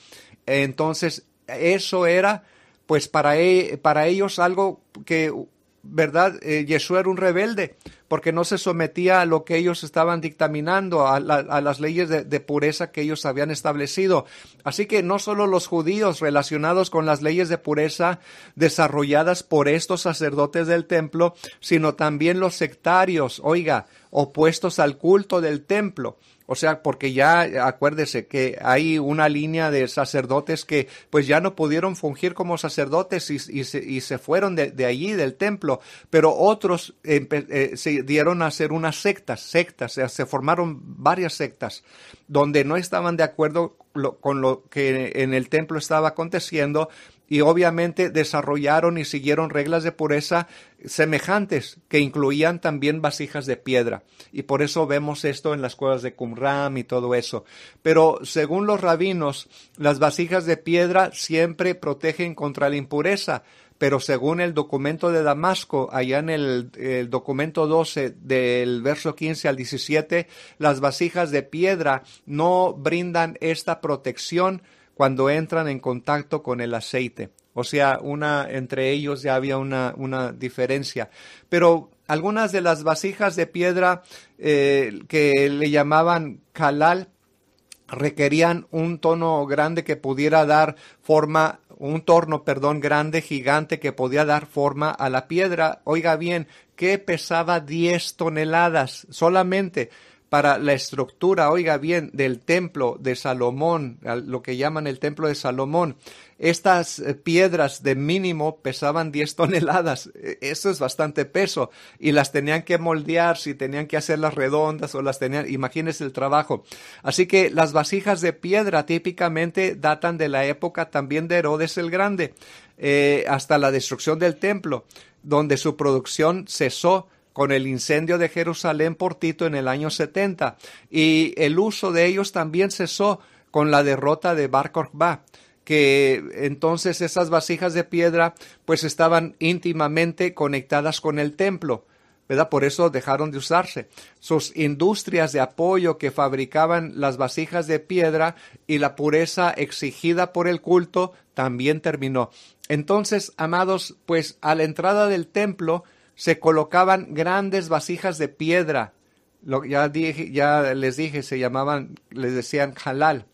Speaker 1: Entonces, eso era, pues, para, e, para ellos algo que, ¿verdad? Eh, Yeshua era un rebelde porque no se sometía a lo que ellos estaban dictaminando, a, las leyes de, pureza que ellos habían establecido. Así que no solo los judíos relacionados con las leyes de pureza desarrolladas por estos sacerdotes del templo, sino también los sectarios, oiga, opuestos al culto del templo. O sea, porque ya acuérdese que hay una línea de sacerdotes que pues ya no pudieron fungir como sacerdotes y, se, fueron de, allí, del templo, pero otros eh, se dieron a hacer unas sectas, sectas, se formaron varias sectas donde no estaban de acuerdo con lo que en el templo estaba aconteciendo y obviamente desarrollaron y siguieron reglas de pureza semejantes que incluían también vasijas de piedra y por eso vemos esto en las cuevas de Qumran y todo eso. Pero según los rabinos, las vasijas de piedra siempre protegen contra la impureza, pero según el documento de Damasco, allá en el, el, documento 12 del verso 15 al 17, las vasijas de piedra no brindan esta protección, cuando entran en contacto con el aceite. O sea, una, entre ellos ya había una, diferencia. Pero algunas de las vasijas de piedra eh, que le llamaban calal requerían un tono grande que pudiera dar forma, un torno, perdón, grande, gigante que podía dar forma a la piedra. Oiga bien, que pesaba 10 toneladas solamente para la estructura, oiga bien, del templo de Salomón, lo que llaman el templo de Salomón. Estas eh, piedras de mínimo pesaban 10 toneladas, e, eso es bastante peso, y las tenían que moldear, si tenían que hacerlas redondas o las tenían, imagínense el trabajo. Así que las vasijas de piedra típicamente datan de la época también de Herodes el Grande, eh, hasta la destrucción del templo, donde su producción cesó con el incendio de Jerusalén por Tito en el año 70 y el uso de ellos también cesó con la derrota de Bar Kokhba que entonces esas vasijas de piedra pues estaban íntimamente conectadas con el templo. ¿verdad? Por eso dejaron de usarse. Sus industrias de apoyo que fabricaban las vasijas de piedra y la pureza exigida por el culto también terminó. Entonces, amados, pues a la entrada del templo, se colocaban grandes vasijas de piedra. Lo, ya, dije, ya les dije, se llamaban, les decían halal,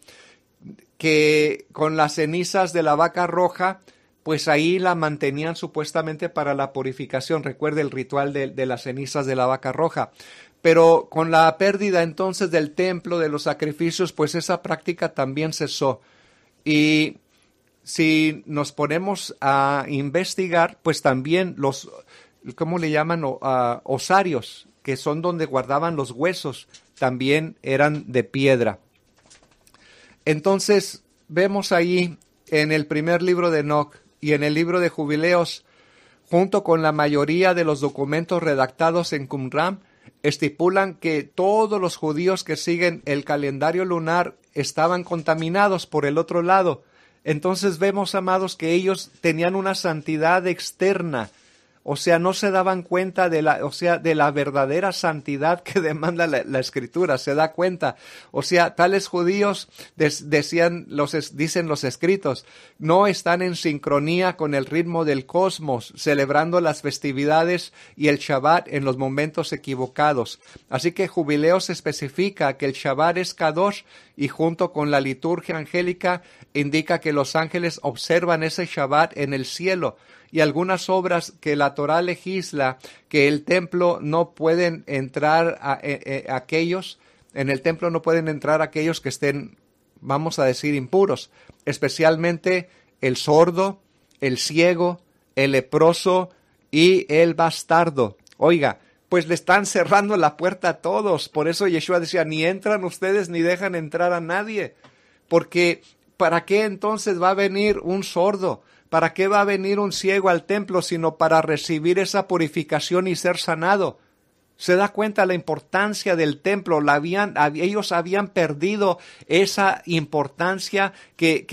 Speaker 1: que con las cenizas de la vaca roja, pues ahí la mantenían supuestamente para la purificación. Recuerde el ritual de las cenizas de la vaca roja. Pero con la pérdida entonces del templo, de los sacrificios, pues esa práctica también cesó. Y si nos ponemos a investigar, pues también los ¿cómo le llaman? osarios, que son donde guardaban los huesos, también eran de piedra. Entonces, vemos ahí en el primer libro de Enoch y en el libro de Jubileos, junto con la mayoría de los documentos redactados en Qumran, estipulan que todos los judíos que siguen el calendario lunar estaban contaminados por el otro lado. Entonces vemos, amados, que ellos tenían una santidad externa, o sea, no se daban cuenta de la, o sea, de la verdadera santidad que demanda la, escritura, se da cuenta. O sea, tales judíos, decían los, dicen los escritos, no están en sincronía con el ritmo del cosmos, celebrando las festividades y el Shabbat en los momentos equivocados. Así que Jubileo se especifica que el Shabbat es Kadosh y junto con la liturgia angélica indica que los ángeles observan ese Shabbat en el cielo y algunas obras que la Torá legisla que el templo no pueden entrar eh, eh, aquellos, en el templo no pueden entrar aquellos que estén, vamos a decir, impuros, especialmente el sordo, el ciego, el leproso y el bastardo. Oiga, pues le están cerrando la puerta a todos. Por eso Yeshua decía, ni entran ustedes ni dejan entrar a nadie. Porque, ¿para qué entonces va a venir un sordo? ¿Para qué va a venir un ciego al templo sino para recibir esa purificación y ser sanado? Se da cuenta la importancia del templo. ellos habían perdido esa importancia que,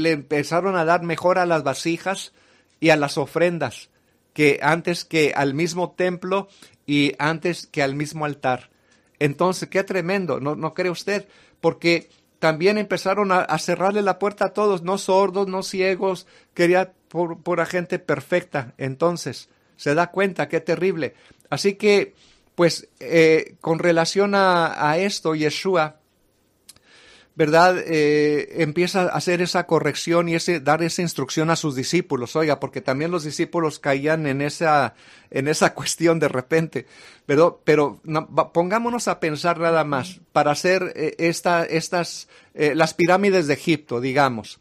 Speaker 1: le empezaron a dar mejor a las vasijas y a las ofrendas, que antes que al mismo templo y antes que al mismo altar. Entonces, qué tremendo, no cree usted? Porque también empezaron a, cerrarle la puerta a todos, no sordos, no ciegos, quería por, por gente perfecta. Entonces, se da cuenta, qué terrible. Así que, pues, eh, con relación a, a esto, Yeshua ¿verdad? Eh, empieza a hacer esa corrección y ese, dar esa instrucción a sus discípulos, oiga, porque también los discípulos caían en esa, en esa cuestión de repente, Pero pongámonos a pensar nada más para hacer eh, esta, estas, eh, las pirámides de Egipto, digamos.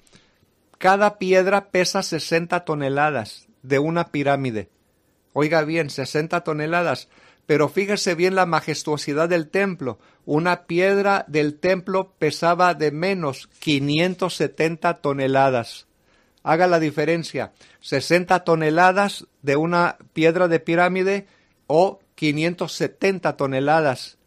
Speaker 1: Cada piedra pesa 60 toneladas de una pirámide. Oiga bien, 60 toneladas. Pero fíjese bien la majestuosidad del templo. Una piedra del templo pesaba de menos 570 toneladas. Haga la diferencia. 60 toneladas de una piedra de pirámide o 570 toneladas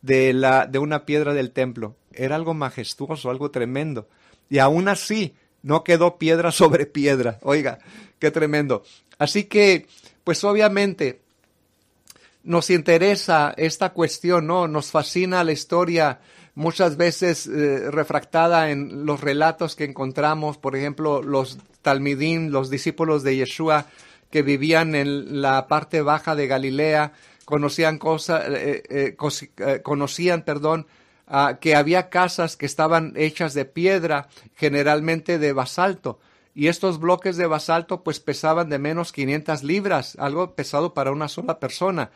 Speaker 1: de, la, de una piedra del templo. Era algo majestuoso, algo tremendo. Y aún así, no quedó piedra sobre piedra. Oiga, qué tremendo. Así que, pues obviamente, nos interesa esta cuestión, ¿no? Nos fascina la historia, muchas veces eh, refractada en los relatos que encontramos, por ejemplo, los Talmidín, los discípulos de Yeshua, que vivían en la parte baja de Galilea, conocían cosas, eh, eh, conocían, perdón, ah, que había casas que estaban hechas de piedra, generalmente de basalto y estos bloques de basalto pues pesaban de menos 500 libras, algo pesado para una sola persona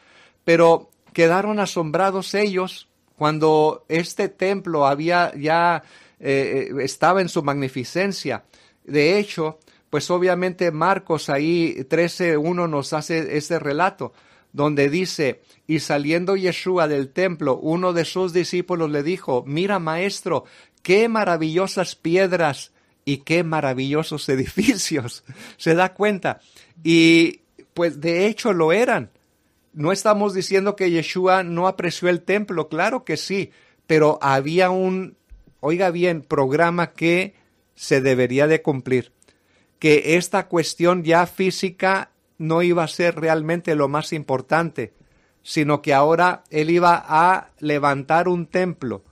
Speaker 1: pero quedaron asombrados ellos cuando este templo había ya eh, eh, estaba en su magnificencia. De hecho, pues obviamente Marcos ahí 13.1 nos hace este relato donde dice, y saliendo Yeshua del templo, uno de sus discípulos le dijo, mira maestro, qué maravillosas piedras y qué maravillosos edificios. Se da cuenta. Y pues de hecho lo eran no estamos diciendo que Yeshua no apreció el templo, claro que sí, pero había un, oiga bien, programa que se debería de cumplir, que esta cuestión ya física no iba a ser realmente lo más importante, sino que ahora él iba a levantar un templo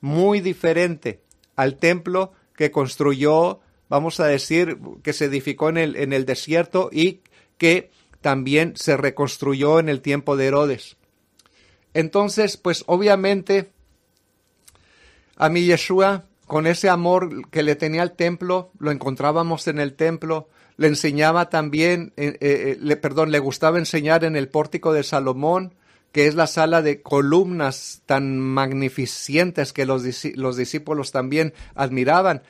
Speaker 1: muy diferente al templo que construyó, vamos a decir, que se edificó en el, en el desierto y que también se reconstruyó en el tiempo de Herodes. Entonces, pues obviamente, a mi Yeshua, con ese amor que le tenía al templo, lo encontrábamos en el templo, le enseñaba también, eh, eh, eh, le, perdón, le gustaba enseñar en el pórtico de Salomón, que es la sala de columnas tan magnificientes que los, discípulos también admiraban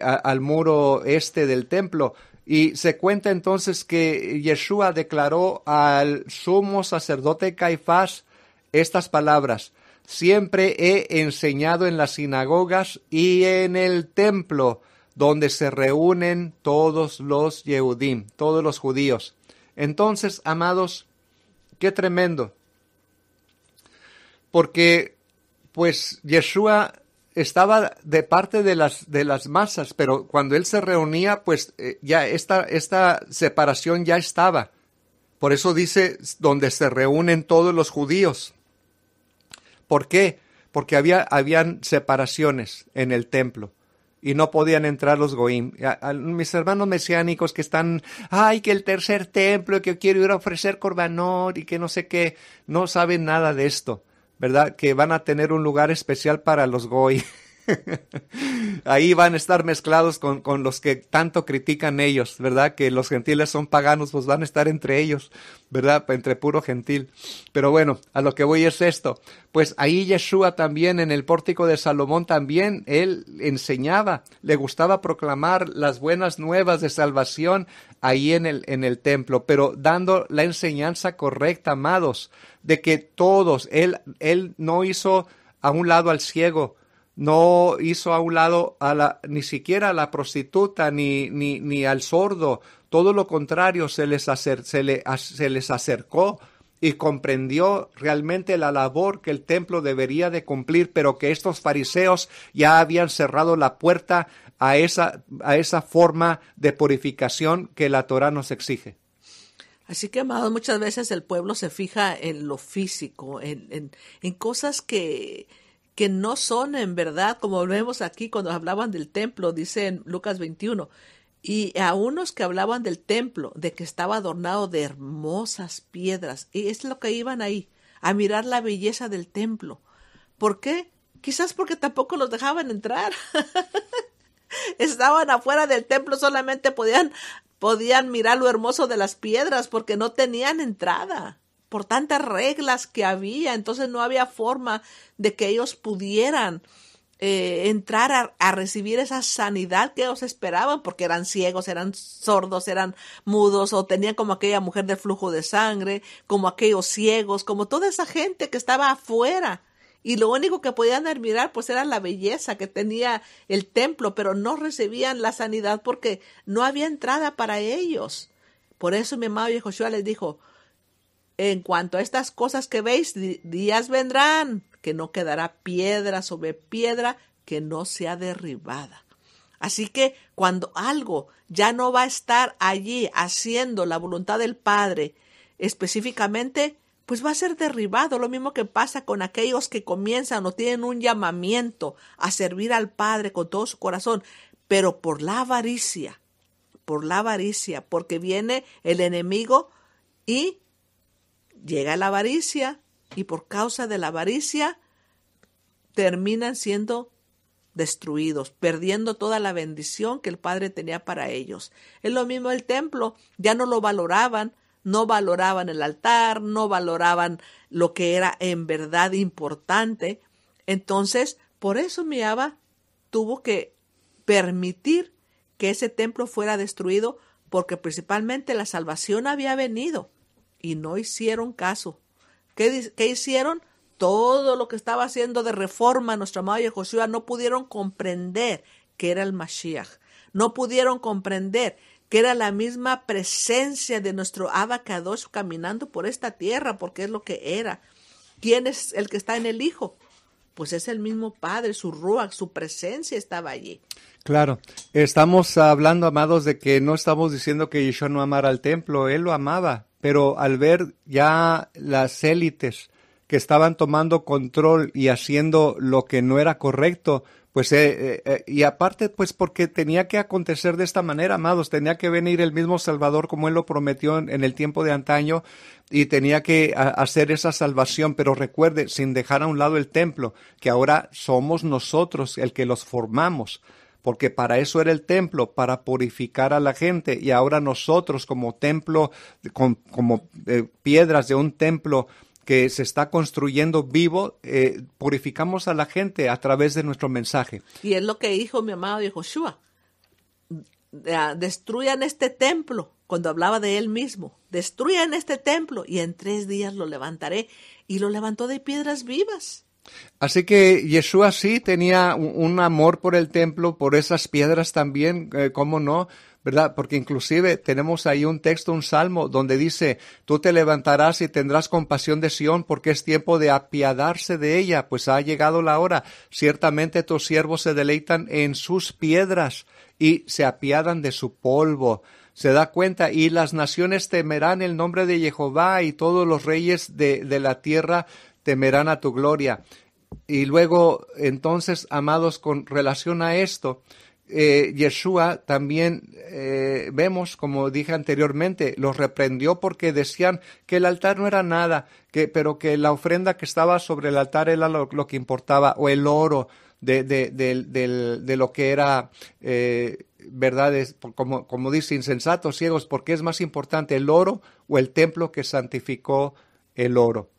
Speaker 1: al muro este del templo. Y se cuenta entonces que Yeshua declaró al sumo sacerdote Caifás estas palabras, siempre he enseñado en las sinagogas y en el templo donde se reúnen todos los Yehudim, todos los judíos. Entonces, amados, qué tremendo. Porque, pues, Yeshua estaba de parte de las, de las masas, pero cuando él se reunía, pues eh, ya esta, esta separación ya estaba. Por eso dice donde se reúnen todos los judíos. ¿Por qué? Porque había, habían separaciones en el templo y no podían entrar los goim. mis hermanos mesiánicos que están, ay, que el tercer templo, que quiero ir a ofrecer Corbanor y que no sé qué, no saben nada de esto. ¿verdad? Que van a tener un lugar especial para los Goy. Ahí van a estar mezclados con, los que tanto critican ellos, ¿verdad? Que los gentiles son paganos, pues van a estar entre ellos, ¿verdad? Entre puro gentil. Pero bueno, a lo que voy es esto. Pues ahí Yeshua también, en el pórtico de Salomón también, él enseñaba, le gustaba proclamar las buenas nuevas de salvación ahí en el, en el templo, pero dando la enseñanza correcta, amados, de que todos, él, él no hizo a un lado al ciego, no hizo a un lado ni siquiera a la prostituta ni, ni, al sordo, todo lo contrario, se les, se, les acercó y comprendió realmente la labor que el templo debería de cumplir, pero que estos fariseos ya habían cerrado la puerta a esa, a esa forma de purificación que la Torah nos exige.
Speaker 2: Así que, amados, muchas veces el pueblo se fija en lo físico, en, en cosas que, que no son en verdad, como vemos aquí cuando hablaban del templo, dice en Lucas 21, y a unos que hablaban del templo, de que estaba adornado de hermosas piedras, y es lo que iban ahí, a mirar la belleza del templo. ¿Por qué? Quizás porque tampoco los dejaban entrar. Estaban afuera del templo, solamente podían, podían mirar lo hermoso de las piedras porque no tenían entrada por tantas reglas que había, entonces no había forma de que ellos pudieran eh, entrar a, recibir esa sanidad que ellos esperaban, porque eran ciegos, eran sordos, eran mudos, o tenían como aquella mujer de flujo de sangre, como aquellos ciegos, como toda esa gente que estaba afuera. Y lo único que podían admirar pues era la belleza que tenía el templo, pero no recibían la sanidad porque no había entrada para ellos. Por eso mi amado Joshua les dijo, en cuanto a estas cosas que veis, días vendrán que no quedará piedra sobre piedra que no sea derribada. Así que cuando algo ya no va a estar allí haciendo la voluntad del Padre específicamente, pues va a ser derribado. Lo mismo que pasa con aquellos que comienzan o tienen un llamamiento a servir al Padre con todo su corazón, pero por la avaricia, por la avaricia, porque viene el enemigo y llega la avaricia y por causa de la avaricia terminan siendo destruidos, perdiendo toda la bendición que el Padre tenía para ellos. Es lo mismo el templo, ya no lo valoraban, no valoraban el altar, no valoraban lo que era en verdad importante. Entonces, por eso miaba tuvo que permitir que ese templo fuera destruido, porque principalmente la salvación había venido y no hicieron caso. ¿Qué, hicieron? Todo lo que estaba haciendo de reforma nuestro amado Yehoshua no pudieron comprender que era el Mashiach. No pudieron comprender que era la misma presencia de nuestro Kadosh caminando por esta tierra, porque es lo que era. ¿Quién es el que está en el Hijo? Pues es el mismo Padre, su Ruach, su presencia estaba allí.
Speaker 1: Claro, estamos hablando, amados, de que no estamos diciendo que Yeshua no amara al templo, él lo amaba, pero al ver ya las élites que estaban tomando control y haciendo lo que no era correcto, pues eh, eh, eh, y aparte pues porque tenía que acontecer de esta manera, amados, tenía que venir el mismo Salvador como él lo prometió en, el tiempo de antaño y tenía que hacer esa salvación, pero recuerde sin dejar a un lado el templo, que ahora somos nosotros el que los formamos porque para eso era el templo, para purificar a la gente. Y ahora nosotros como templo, como eh, piedras de un templo que se está construyendo vivo, eh, purificamos a la gente a través de nuestro mensaje.
Speaker 2: Y es lo que dijo mi amado de Joshua. Ah, destruyan este templo, cuando hablaba de él mismo. Destruyan este templo y en tres días lo levantaré. Y lo levantó de piedras vivas.
Speaker 1: Así que Yeshua sí tenía un amor por el templo, por esas piedras también, eh, ¿cómo no? ¿Verdad? Porque inclusive tenemos ahí un texto, un salmo, donde dice, tú te levantarás y tendrás compasión de Sión porque es tiempo de apiadarse de ella, pues ha llegado la hora. Ciertamente tus siervos se deleitan en sus piedras y se apiadan de su polvo se da cuenta y las naciones temerán el nombre de Jehová y todos los reyes de, de, la tierra temerán a tu gloria. Y luego, entonces, amados, con relación a esto, eh, Yeshua también eh, vemos, como dije anteriormente, los reprendió porque decían que el altar no era nada, que, pero que la ofrenda que estaba sobre el altar era lo, que importaba, o el oro de, lo que era, eh, ¿verdad? como, como dice, insensatos, ciegos, porque es más importante el oro o el templo que santificó el oro.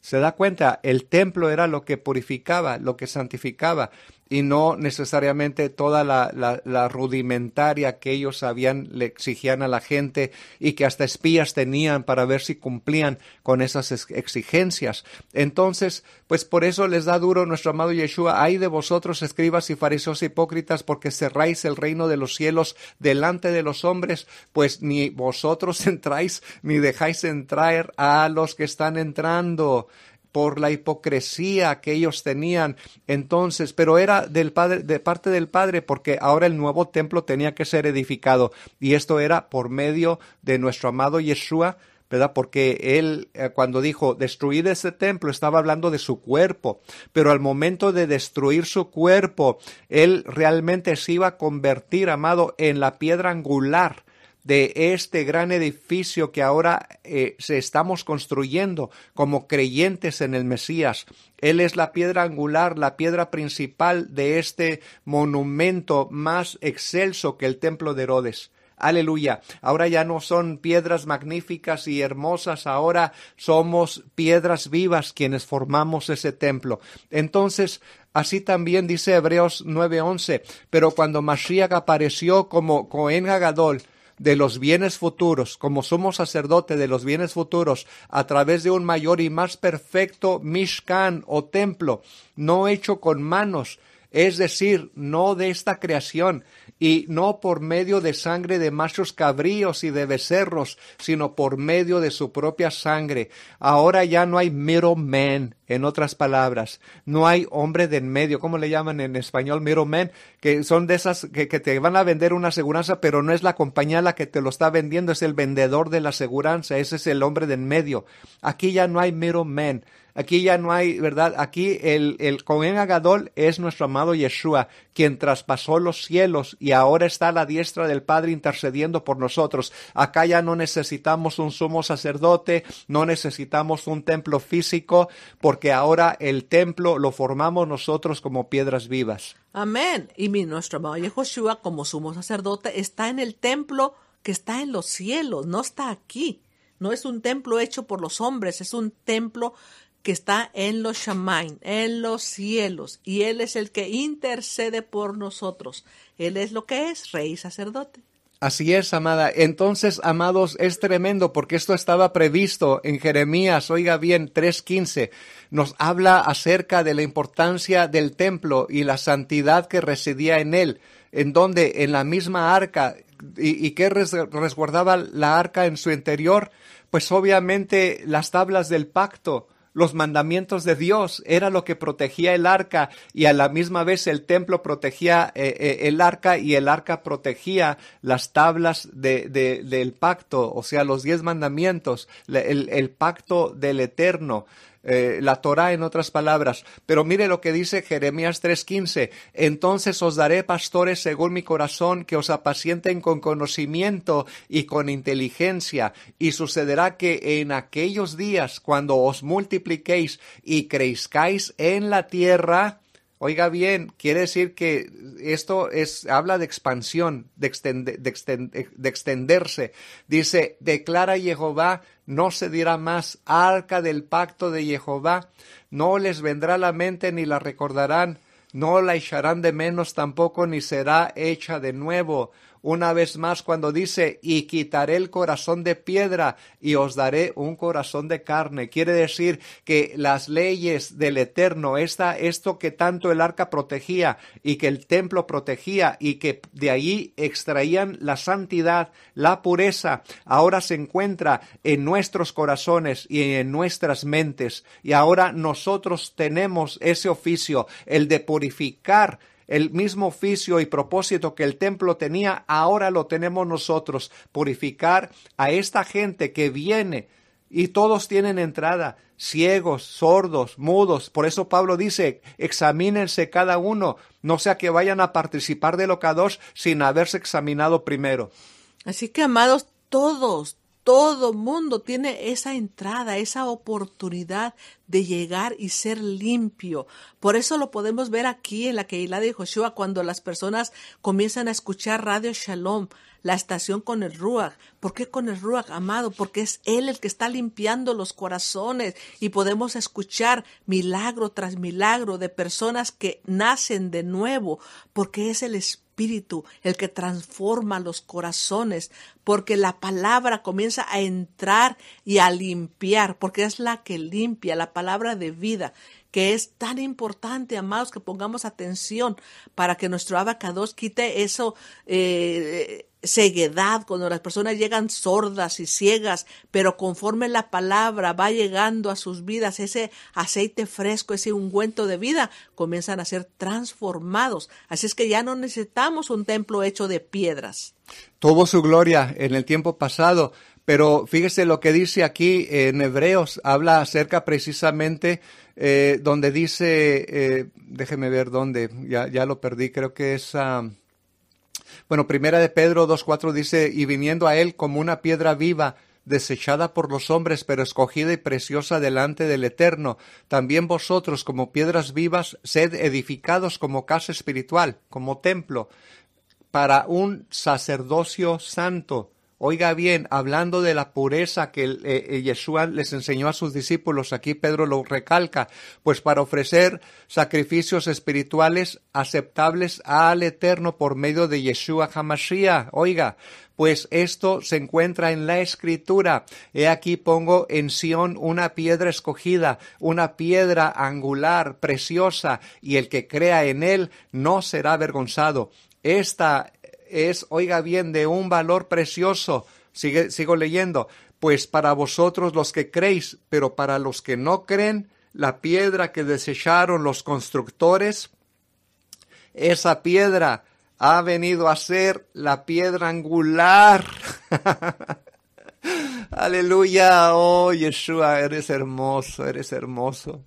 Speaker 1: Se da cuenta, el templo era lo que purificaba, lo que santificaba, y no necesariamente toda la, rudimentaria que ellos habían le exigían a la gente y que hasta espías tenían para ver si cumplían con esas exigencias. Entonces, pues por eso les da duro nuestro amado Yeshua, ay de vosotros escribas y fariseos hipócritas, porque cerráis el reino de los cielos delante de los hombres, pues ni vosotros entráis ni dejáis entrar a los que están entrando por la hipocresía que ellos tenían entonces, pero era del padre, de parte del Padre, porque ahora el nuevo templo tenía que ser edificado y esto era por medio de nuestro amado Yeshua, ¿verdad? Porque él eh, cuando dijo destruir ese templo estaba hablando de su cuerpo, pero al momento de destruir su cuerpo, él realmente se iba a convertir, amado, en la piedra angular de este gran edificio que ahora eh, se estamos construyendo como creyentes en el Mesías. Él es la piedra angular, la piedra principal de este monumento más excelso que el templo de Herodes. Aleluya. Ahora ya no son piedras magníficas y hermosas, ahora somos piedras vivas quienes formamos ese templo. Entonces, Así también dice Hebreos 9:11, pero cuando Mashiach apareció como Cohen Hagadol, de los bienes futuros, como somos sacerdote de los bienes futuros, a través de un mayor y más perfecto Mishkan o templo, no hecho con manos, es decir, no de esta creación, y no por medio de sangre de machos cabríos y de becerros, sino por medio de su propia sangre. Ahora ya no hay men en otras palabras, no hay hombre de en medio, ¿cómo le llaman en español men Que son de esas que, te van a vender una aseguranza, pero no es la compañía la que te lo está vendiendo, es el vendedor de la aseguranza, ese es el hombre de en medio. Aquí ya no hay men Aquí ya no hay, ¿verdad? Aquí el, el Cohen Agadol es nuestro amado Yeshua, quien traspasó los cielos y ahora está a la diestra del Padre intercediendo por nosotros. Acá ya no necesitamos un sumo sacerdote, no necesitamos un templo físico, porque ahora el templo lo formamos nosotros como piedras vivas.
Speaker 2: Amén. Y mi nuestro amado Yeshua como sumo sacerdote está en el templo que está en los cielos, no está aquí. No es un templo hecho por los hombres, es un templo que está en los Shamain, en los cielos, y Él es el que intercede por nosotros. Él es lo que es, rey y sacerdote.
Speaker 1: Así es, amada. Entonces, amados, es tremendo porque esto estaba previsto en Jeremías, oiga bien, 3.15. Nos habla acerca de la importancia del templo y la santidad que residía en él, en donde en la misma arca y que resguardaba la arca en su interior, pues obviamente las tablas del pacto, los mandamientos de Dios, era lo que protegía el arca y a la misma vez el templo protegía eh, eh, el arca y el arca protegía las tablas de, del pacto, o sea, los diez mandamientos, el pacto del eterno. Eh, la Torah, en otras palabras. Pero mire lo que dice Jeremías 3:15, entonces os daré pastores según mi corazón que os apacienten con conocimiento y con inteligencia, y sucederá que en aquellos días cuando os multipliquéis y crezcáis en la tierra, Oiga bien, quiere decir que esto es, habla de expansión, de, eh, de extenderse. Dice, declara Jehová, no se dirá más, arca del pacto de Jehová, no les vendrá la mente ni la recordarán, no la echarán de menos tampoco, ni será hecha de nuevo una vez más cuando dice, y quitaré el corazón de piedra y os daré un corazón de carne. Quiere decir que las leyes del Eterno, esta, esto que tanto el arca protegía y que el templo protegía y que de allí extraían la santidad, la pureza, ahora se encuentra en nuestros corazones y en nuestras mentes. Y ahora nosotros tenemos ese oficio, el de purificar el mismo oficio y propósito que el templo tenía, ahora lo tenemos nosotros, purificar a esta gente que viene y todos tienen entrada, ciegos, sordos, mudos. Por eso Pablo dice, examínense cada uno, no sea que vayan a participar de locados sin haberse examinado primero.
Speaker 2: Así que, amados, todos, todo mundo tiene esa entrada, esa oportunidad de llegar y ser limpio. Por eso lo podemos ver aquí en la Keilah de Joshua cuando las personas comienzan a escuchar Radio Shalom, la estación con el Ruach. ¿Por qué con el Ruach, amado? Porque es Él el que está limpiando los corazones y podemos escuchar milagro tras milagro de personas que nacen de nuevo, porque es el Espíritu Espíritu el que transforma los corazones, porque la palabra comienza a entrar y a limpiar, porque es la que limpia, la palabra de vida, que es tan importante, amados, que pongamos atención para que nuestro abacados quite eso, eh, ceguedad, cuando las personas llegan sordas y ciegas, pero conforme la palabra va llegando a sus vidas, ese aceite fresco, ese ungüento de vida, comienzan a ser transformados. Así es que ya no necesitamos un templo hecho de piedras.
Speaker 1: Tuvo su gloria en el tiempo pasado, pero fíjese lo que dice aquí en Hebreos, habla acerca precisamente eh, donde dice, eh, déjeme ver dónde, ya, lo perdí, creo que es... Ah, bueno, primera de Pedro dos cuatro dice, y viniendo a él como una piedra viva, desechada por los hombres, pero escogida y preciosa delante del Eterno, también vosotros como piedras vivas, sed edificados como casa espiritual, como templo, para un sacerdocio santo Oiga bien, hablando de la pureza que eh, eh, Yeshua les enseñó a sus discípulos, aquí Pedro lo recalca, pues para ofrecer sacrificios espirituales aceptables al Eterno por medio de Yeshua Hamashiach. Oiga, pues esto se encuentra en la escritura. He aquí pongo en Sión una piedra escogida, una piedra angular, preciosa, y el que crea en él no será avergonzado. Esta es, oiga bien, de un valor precioso. Sigue, sigo leyendo. Pues para vosotros los que creéis, pero para los que no creen, la piedra que desecharon los constructores, esa piedra ha venido a ser la piedra angular. Aleluya, oh Yeshua, eres hermoso, eres hermoso.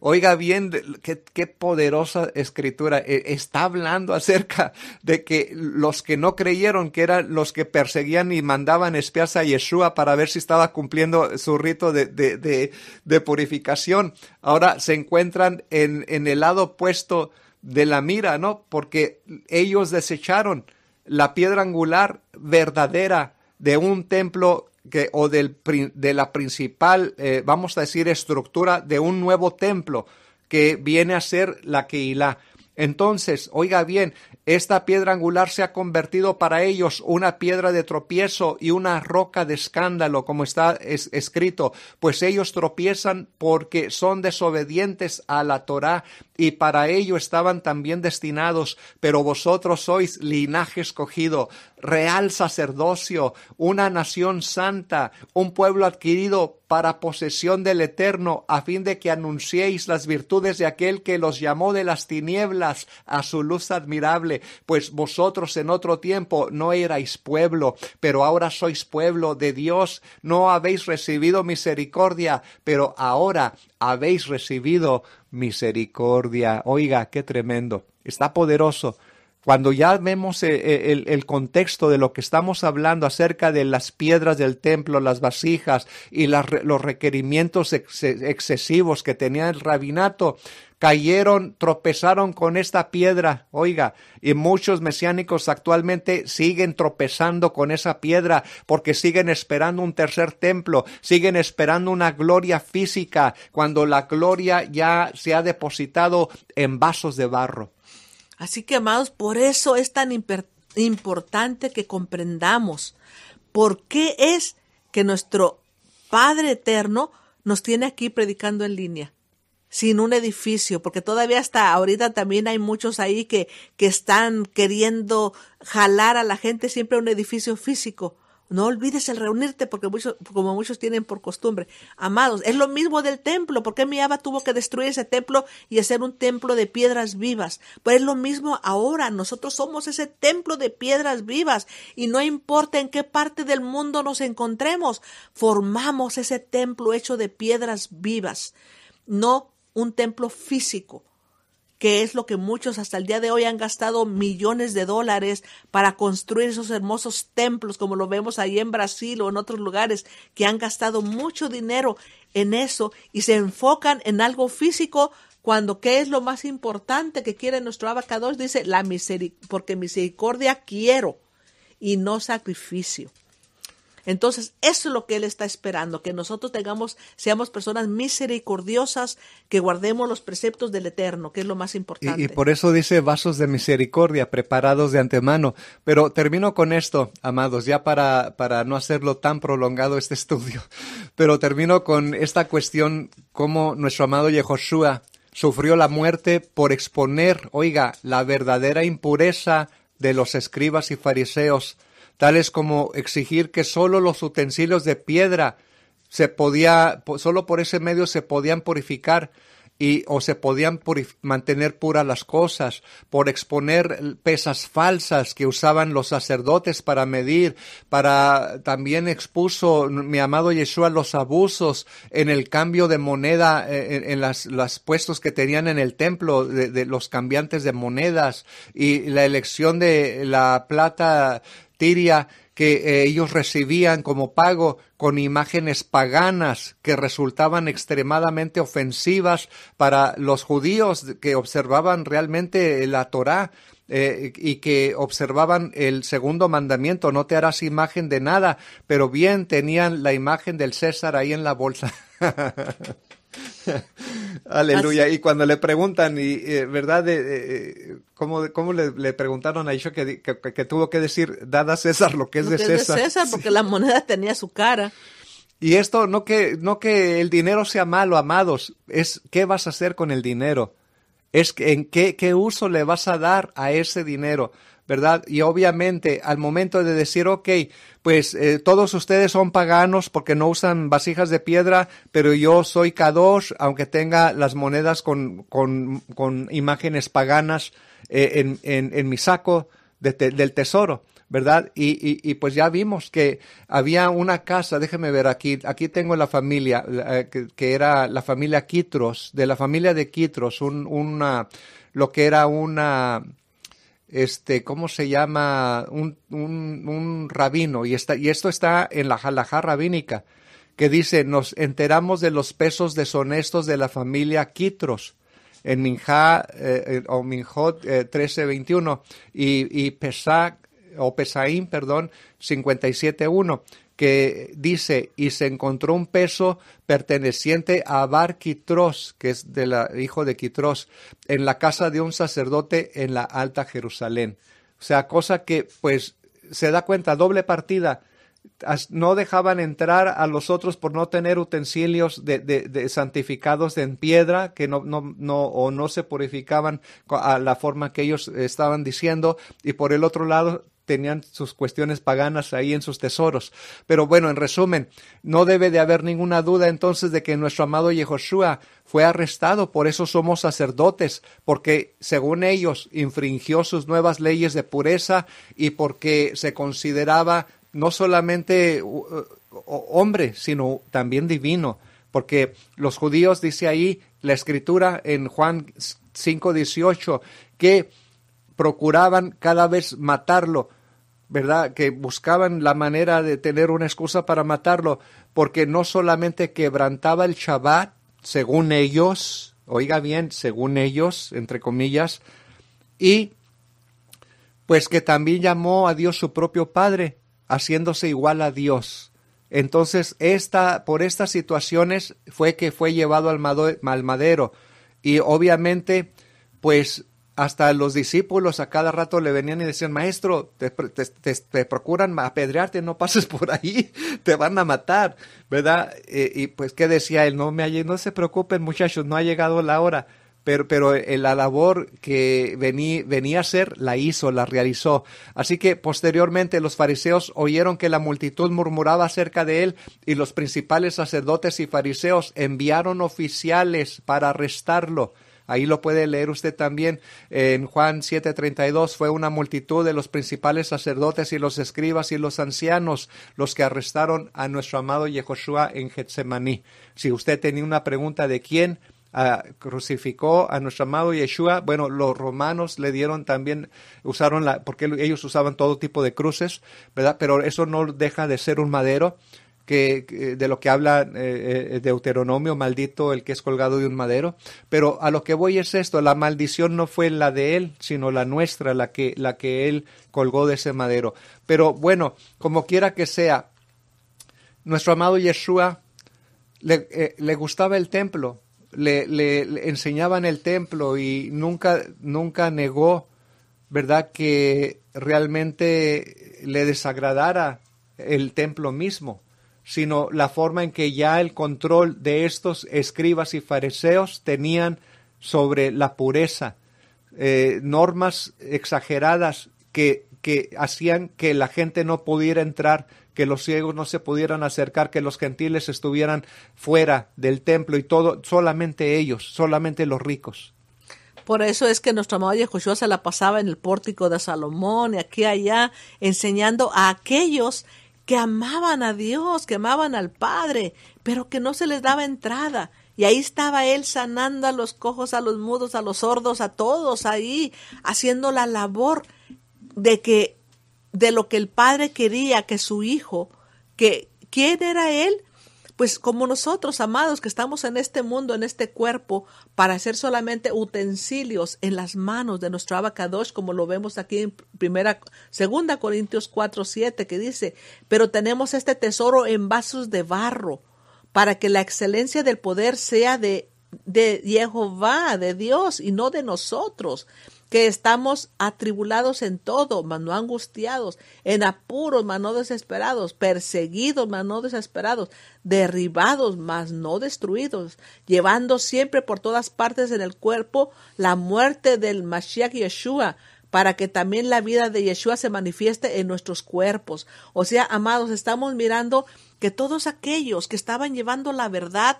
Speaker 1: Oiga bien, qué, poderosa escritura. E, está hablando acerca de que los que no creyeron, que eran los que perseguían y mandaban espías a Yeshua para ver si estaba cumpliendo su rito de, purificación, ahora se encuentran en, en el lado opuesto de la mira, ¿no? Porque ellos desecharon la piedra angular verdadera de un templo o del, de la principal, eh, vamos a decir, estructura de un nuevo templo que viene a ser la Keilah. Entonces, oiga bien, esta piedra angular se ha convertido para ellos una piedra de tropiezo y una roca de escándalo, como está escrito, pues ellos tropiezan porque son desobedientes a la Torá y para ello estaban también destinados, pero vosotros sois linaje escogido, real sacerdocio, una nación santa, un pueblo adquirido para posesión del Eterno, a fin de que anunciéis las virtudes de aquel que los llamó de las tinieblas a su luz admirable, pues vosotros en otro tiempo no erais pueblo, pero ahora sois pueblo de Dios, no habéis recibido misericordia, pero ahora habéis recibido misericordia. Oiga, qué tremendo. Está poderoso cuando ya vemos eh, eh, el, contexto de lo que estamos hablando acerca de las piedras del templo, las vasijas y los requerimientos excesivos que tenía el rabinato, cayeron, tropezaron con esta piedra, oiga, y muchos mesiánicos actualmente siguen tropezando con esa piedra porque siguen esperando un tercer templo, siguen esperando una gloria física cuando la gloria ya se ha depositado en vasos de barro.
Speaker 2: Así que, amados, por eso es tan importante que comprendamos por qué es que nuestro Padre Eterno nos tiene aquí predicando en línea, sin un edificio, porque todavía hasta ahorita también hay muchos ahí que, que están queriendo jalar a la gente siempre a un edificio físico. No olvides el reunirte, porque muchos, como muchos tienen por costumbre. Amados, es lo mismo del templo. porque Abba tuvo que destruir ese templo y hacer un templo de piedras vivas? Pues es lo mismo ahora. Nosotros somos ese templo de piedras vivas. Y no importa en qué parte del mundo nos encontremos, formamos ese templo hecho de piedras vivas. No un templo físico, que es lo que muchos hasta el día de hoy han gastado millones de dólares para construir esos hermosos templos, como lo vemos ahí en Brasil o en otros lugares, que han gastado mucho dinero en eso y se enfocan en algo físico cuando qué es lo más importante que quiere nuestro abacador, dice la misericordia, porque misericordia quiero y no sacrificio. Entonces, eso es lo que Él está esperando, que nosotros tengamos, seamos personas misericordiosas, que guardemos los preceptos del Eterno, que es lo más importante. Y,
Speaker 1: por eso dice vasos de misericordia, preparados de antemano. Pero termino con esto, amados, ya para, para no hacerlo tan prolongado este estudio, pero termino con esta cuestión, cómo nuestro amado Yehoshua sufrió la muerte por exponer, oiga, la verdadera impureza de los escribas y fariseos tales como exigir que solo los utensilios de piedra se podía, solo por ese medio se podían purificar, y o se podían mantener puras las cosas por exponer pesas falsas que usaban los sacerdotes para medir, para también expuso mi amado Yeshua los abusos en el cambio de moneda eh, en, las, los puestos que tenían en el templo de, de los cambiantes de monedas y la elección de la plata tiria que eh, ellos recibían como pago con imágenes paganas que resultaban extremadamente ofensivas para los judíos que observaban realmente la Torá. Eh, y que observaban el segundo mandamiento, no te harás imagen de nada, pero bien tenían la imagen del César ahí en la bolsa. Aleluya. Y cuando le preguntan, y eh, ¿verdad? Eh, ¿Cómo, cómo le, preguntaron a Isho que, que, tuvo que decir, dada César lo que es, de, César.
Speaker 2: porque la moneda tenía su cara.
Speaker 1: Y esto, no que, no que el dinero sea malo, amados, es qué vas a hacer con el dinero. Es en qué, qué uso le vas a dar a ese dinero. ¿verdad? Y obviamente al momento de decir, ok, pues eh, todos ustedes son paganos porque no usan vasijas de piedra, pero yo soy Kadosh, aunque tenga las monedas con, con, con imágenes paganas eh, en, en, mi saco del tesoro. ¿verdad? Y, y, y, pues ya vimos que había una casa, déjeme ver aquí, aquí tengo la familia, eh, que, era la familia Quitros, de la familia de Quitros, un, una, lo que era una, este, ¿cómo se llama? Un, un, un rabino, y, está, y esto está en la halajá rabínica, que dice, nos enteramos de los pesos deshonestos de la familia Quitros en eh, eh, o Minjot 1321 eh, y, y o Pesaín, perdón, 57.1 que dice, y se encontró un peso perteneciente a Bar que es del hijo de Quitros, en la casa de un sacerdote en la Alta Jerusalén. O sea, cosa que pues se da cuenta, doble partida. No dejaban entrar a los otros por no tener utensilios de, de santificados en piedra, que no, no, no, o no se purificaban a la forma que ellos estaban diciendo, y por el otro lado tenían sus cuestiones paganas ahí en sus tesoros. Pero bueno, en resumen, no debe de haber ninguna duda entonces de que nuestro amado Yehoshua fue arrestado, por eso somos sacerdotes, porque según ellos infringió sus nuevas leyes de pureza y porque se consideraba no solamente uh, uh, hombre, sino también divino, porque los judíos, dice ahí la escritura en Juan 5:18, que procuraban cada vez matarlo ¿verdad? Que buscaban la manera de tener una excusa para matarlo, porque no solamente quebrantaba el Shabbat, según ellos, oiga bien, según ellos, entre comillas, y pues que también llamó a Dios su propio Padre, haciéndose igual a Dios. Entonces, esta, por estas situaciones fue que fue llevado al, malmadero. madero. Y obviamente, pues hasta los discípulos a cada rato le venían y decían, maestro, te, procuran apedrearte, no pases por ahí, te van a matar, ¿verdad? Eh, y, pues, ¿qué decía él? No, me, no se preocupen muchachos, no ha llegado la hora. Pero, pero eh, la labor que venía a hacer la hizo, la realizó. Así que posteriormente los fariseos oyeron que la multitud murmuraba acerca de él y los principales sacerdotes y fariseos enviaron oficiales para arrestarlo Ahí lo puede leer usted también en Juan dos Fue una multitud de los principales sacerdotes y los escribas y los ancianos los que arrestaron a nuestro amado Yehoshua en Getsemaní. Si usted tenía una pregunta de quién ah, crucificó a nuestro amado Yeshua. Bueno, los romanos le dieron también, usaron la, porque ellos usaban todo tipo de cruces, ¿verdad? Pero eso no deja de ser un madero que, de lo que habla eh, eh, Deuteronomio, maldito el que es colgado de un madero. Pero a lo que voy es esto, la maldición no fue la de él, sino la nuestra, la que, la que él colgó de ese madero. Pero bueno, como quiera que sea, nuestro amado Yeshua le, eh, gustaba el templo, le, le, le, enseñaban el templo y nunca, nunca negó, ¿verdad?, que realmente le desagradara el templo mismo sino la forma en que ya el control de estos escribas y fariseos tenían sobre la pureza, eh, normas exageradas que, que hacían que la gente no pudiera entrar, que los ciegos no se pudieran acercar, que los gentiles estuvieran fuera del templo y todo, solamente ellos, solamente los ricos.
Speaker 2: Por eso es que nuestro amado Yehoshua se la pasaba en el pórtico de Salomón y aquí allá, enseñando a aquellos que amaban a Dios, que amaban al Padre, pero que no se les daba entrada. Y ahí estaba él sanando a los cojos, a los mudos, a los sordos, a todos ahí, haciendo la labor de que de lo que el padre quería que su hijo, que quién era él, pues como nosotros, amados, que estamos en este mundo, en este cuerpo, para ser solamente utensilios en las manos de nuestro abacadosh, como lo vemos aquí en primera, segunda Corintios 4, 7, que dice, pero tenemos este tesoro en vasos de barro, para que la excelencia del poder sea de, de Jehová, de Dios, y no de nosotros que estamos atribulados en todo, mas no angustiados, en apuros, mas no desesperados, perseguidos, mas no desesperados, derribados, mas no destruidos, llevando siempre por todas partes en el cuerpo la muerte del Mashiach Yeshua, para que también la vida de Yeshua se manifieste en nuestros cuerpos. O sea, amados, estamos mirando que todos aquellos que estaban llevando la verdad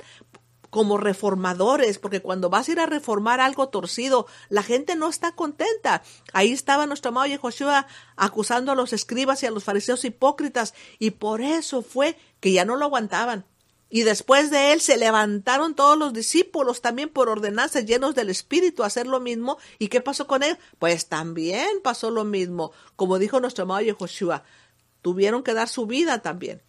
Speaker 2: como reformadores, porque cuando vas a ir a reformar algo torcido, la gente no está contenta. Ahí estaba nuestro amado Yehoshua acusando a los escribas y a los fariseos hipócritas, y por eso fue que ya no lo aguantaban. Y después de él se levantaron todos los discípulos también por ordenanza llenos del Espíritu a hacer lo mismo. ¿Y qué pasó con él? Pues también pasó lo mismo, como dijo nuestro amado Yehoshua. Tuvieron que dar su vida también.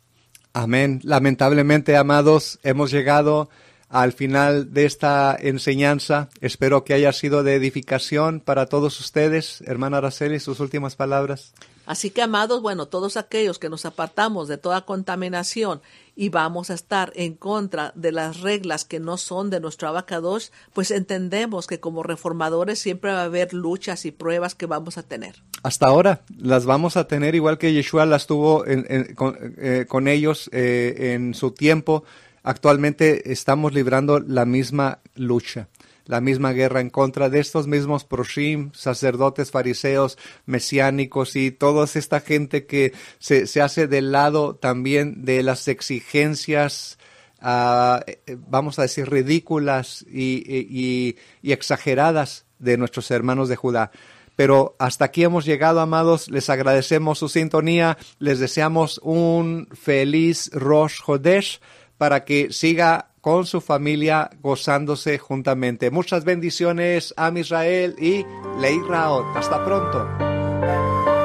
Speaker 1: Amén. Lamentablemente, amados, hemos llegado al final de esta enseñanza. Espero que haya sido de edificación para todos ustedes. Hermana Araceli, sus últimas palabras.
Speaker 2: Así que, amados, bueno, todos aquellos que nos apartamos de toda contaminación y vamos a estar en contra de las reglas que no son de nuestro abacados, pues entendemos que como reformadores siempre va a haber luchas y pruebas que vamos a tener.
Speaker 1: Hasta ahora las vamos a tener igual que Yeshua las tuvo eh, con, ellos eh, en su tiempo actualmente estamos librando la misma lucha, la misma guerra en contra de estos mismos proshim, sacerdotes, fariseos, mesiánicos y toda esta gente que se, hace del lado también de las exigencias ah, eh, vamos a decir, ridículas y, y, exageradas de nuestros hermanos de Judá. Pero hasta aquí hemos llegado, amados. Les agradecemos su sintonía. Les deseamos un feliz Rosh Hodesh para que siga con su familia gozándose juntamente. Muchas bendiciones a Israel y Raot. Hasta pronto.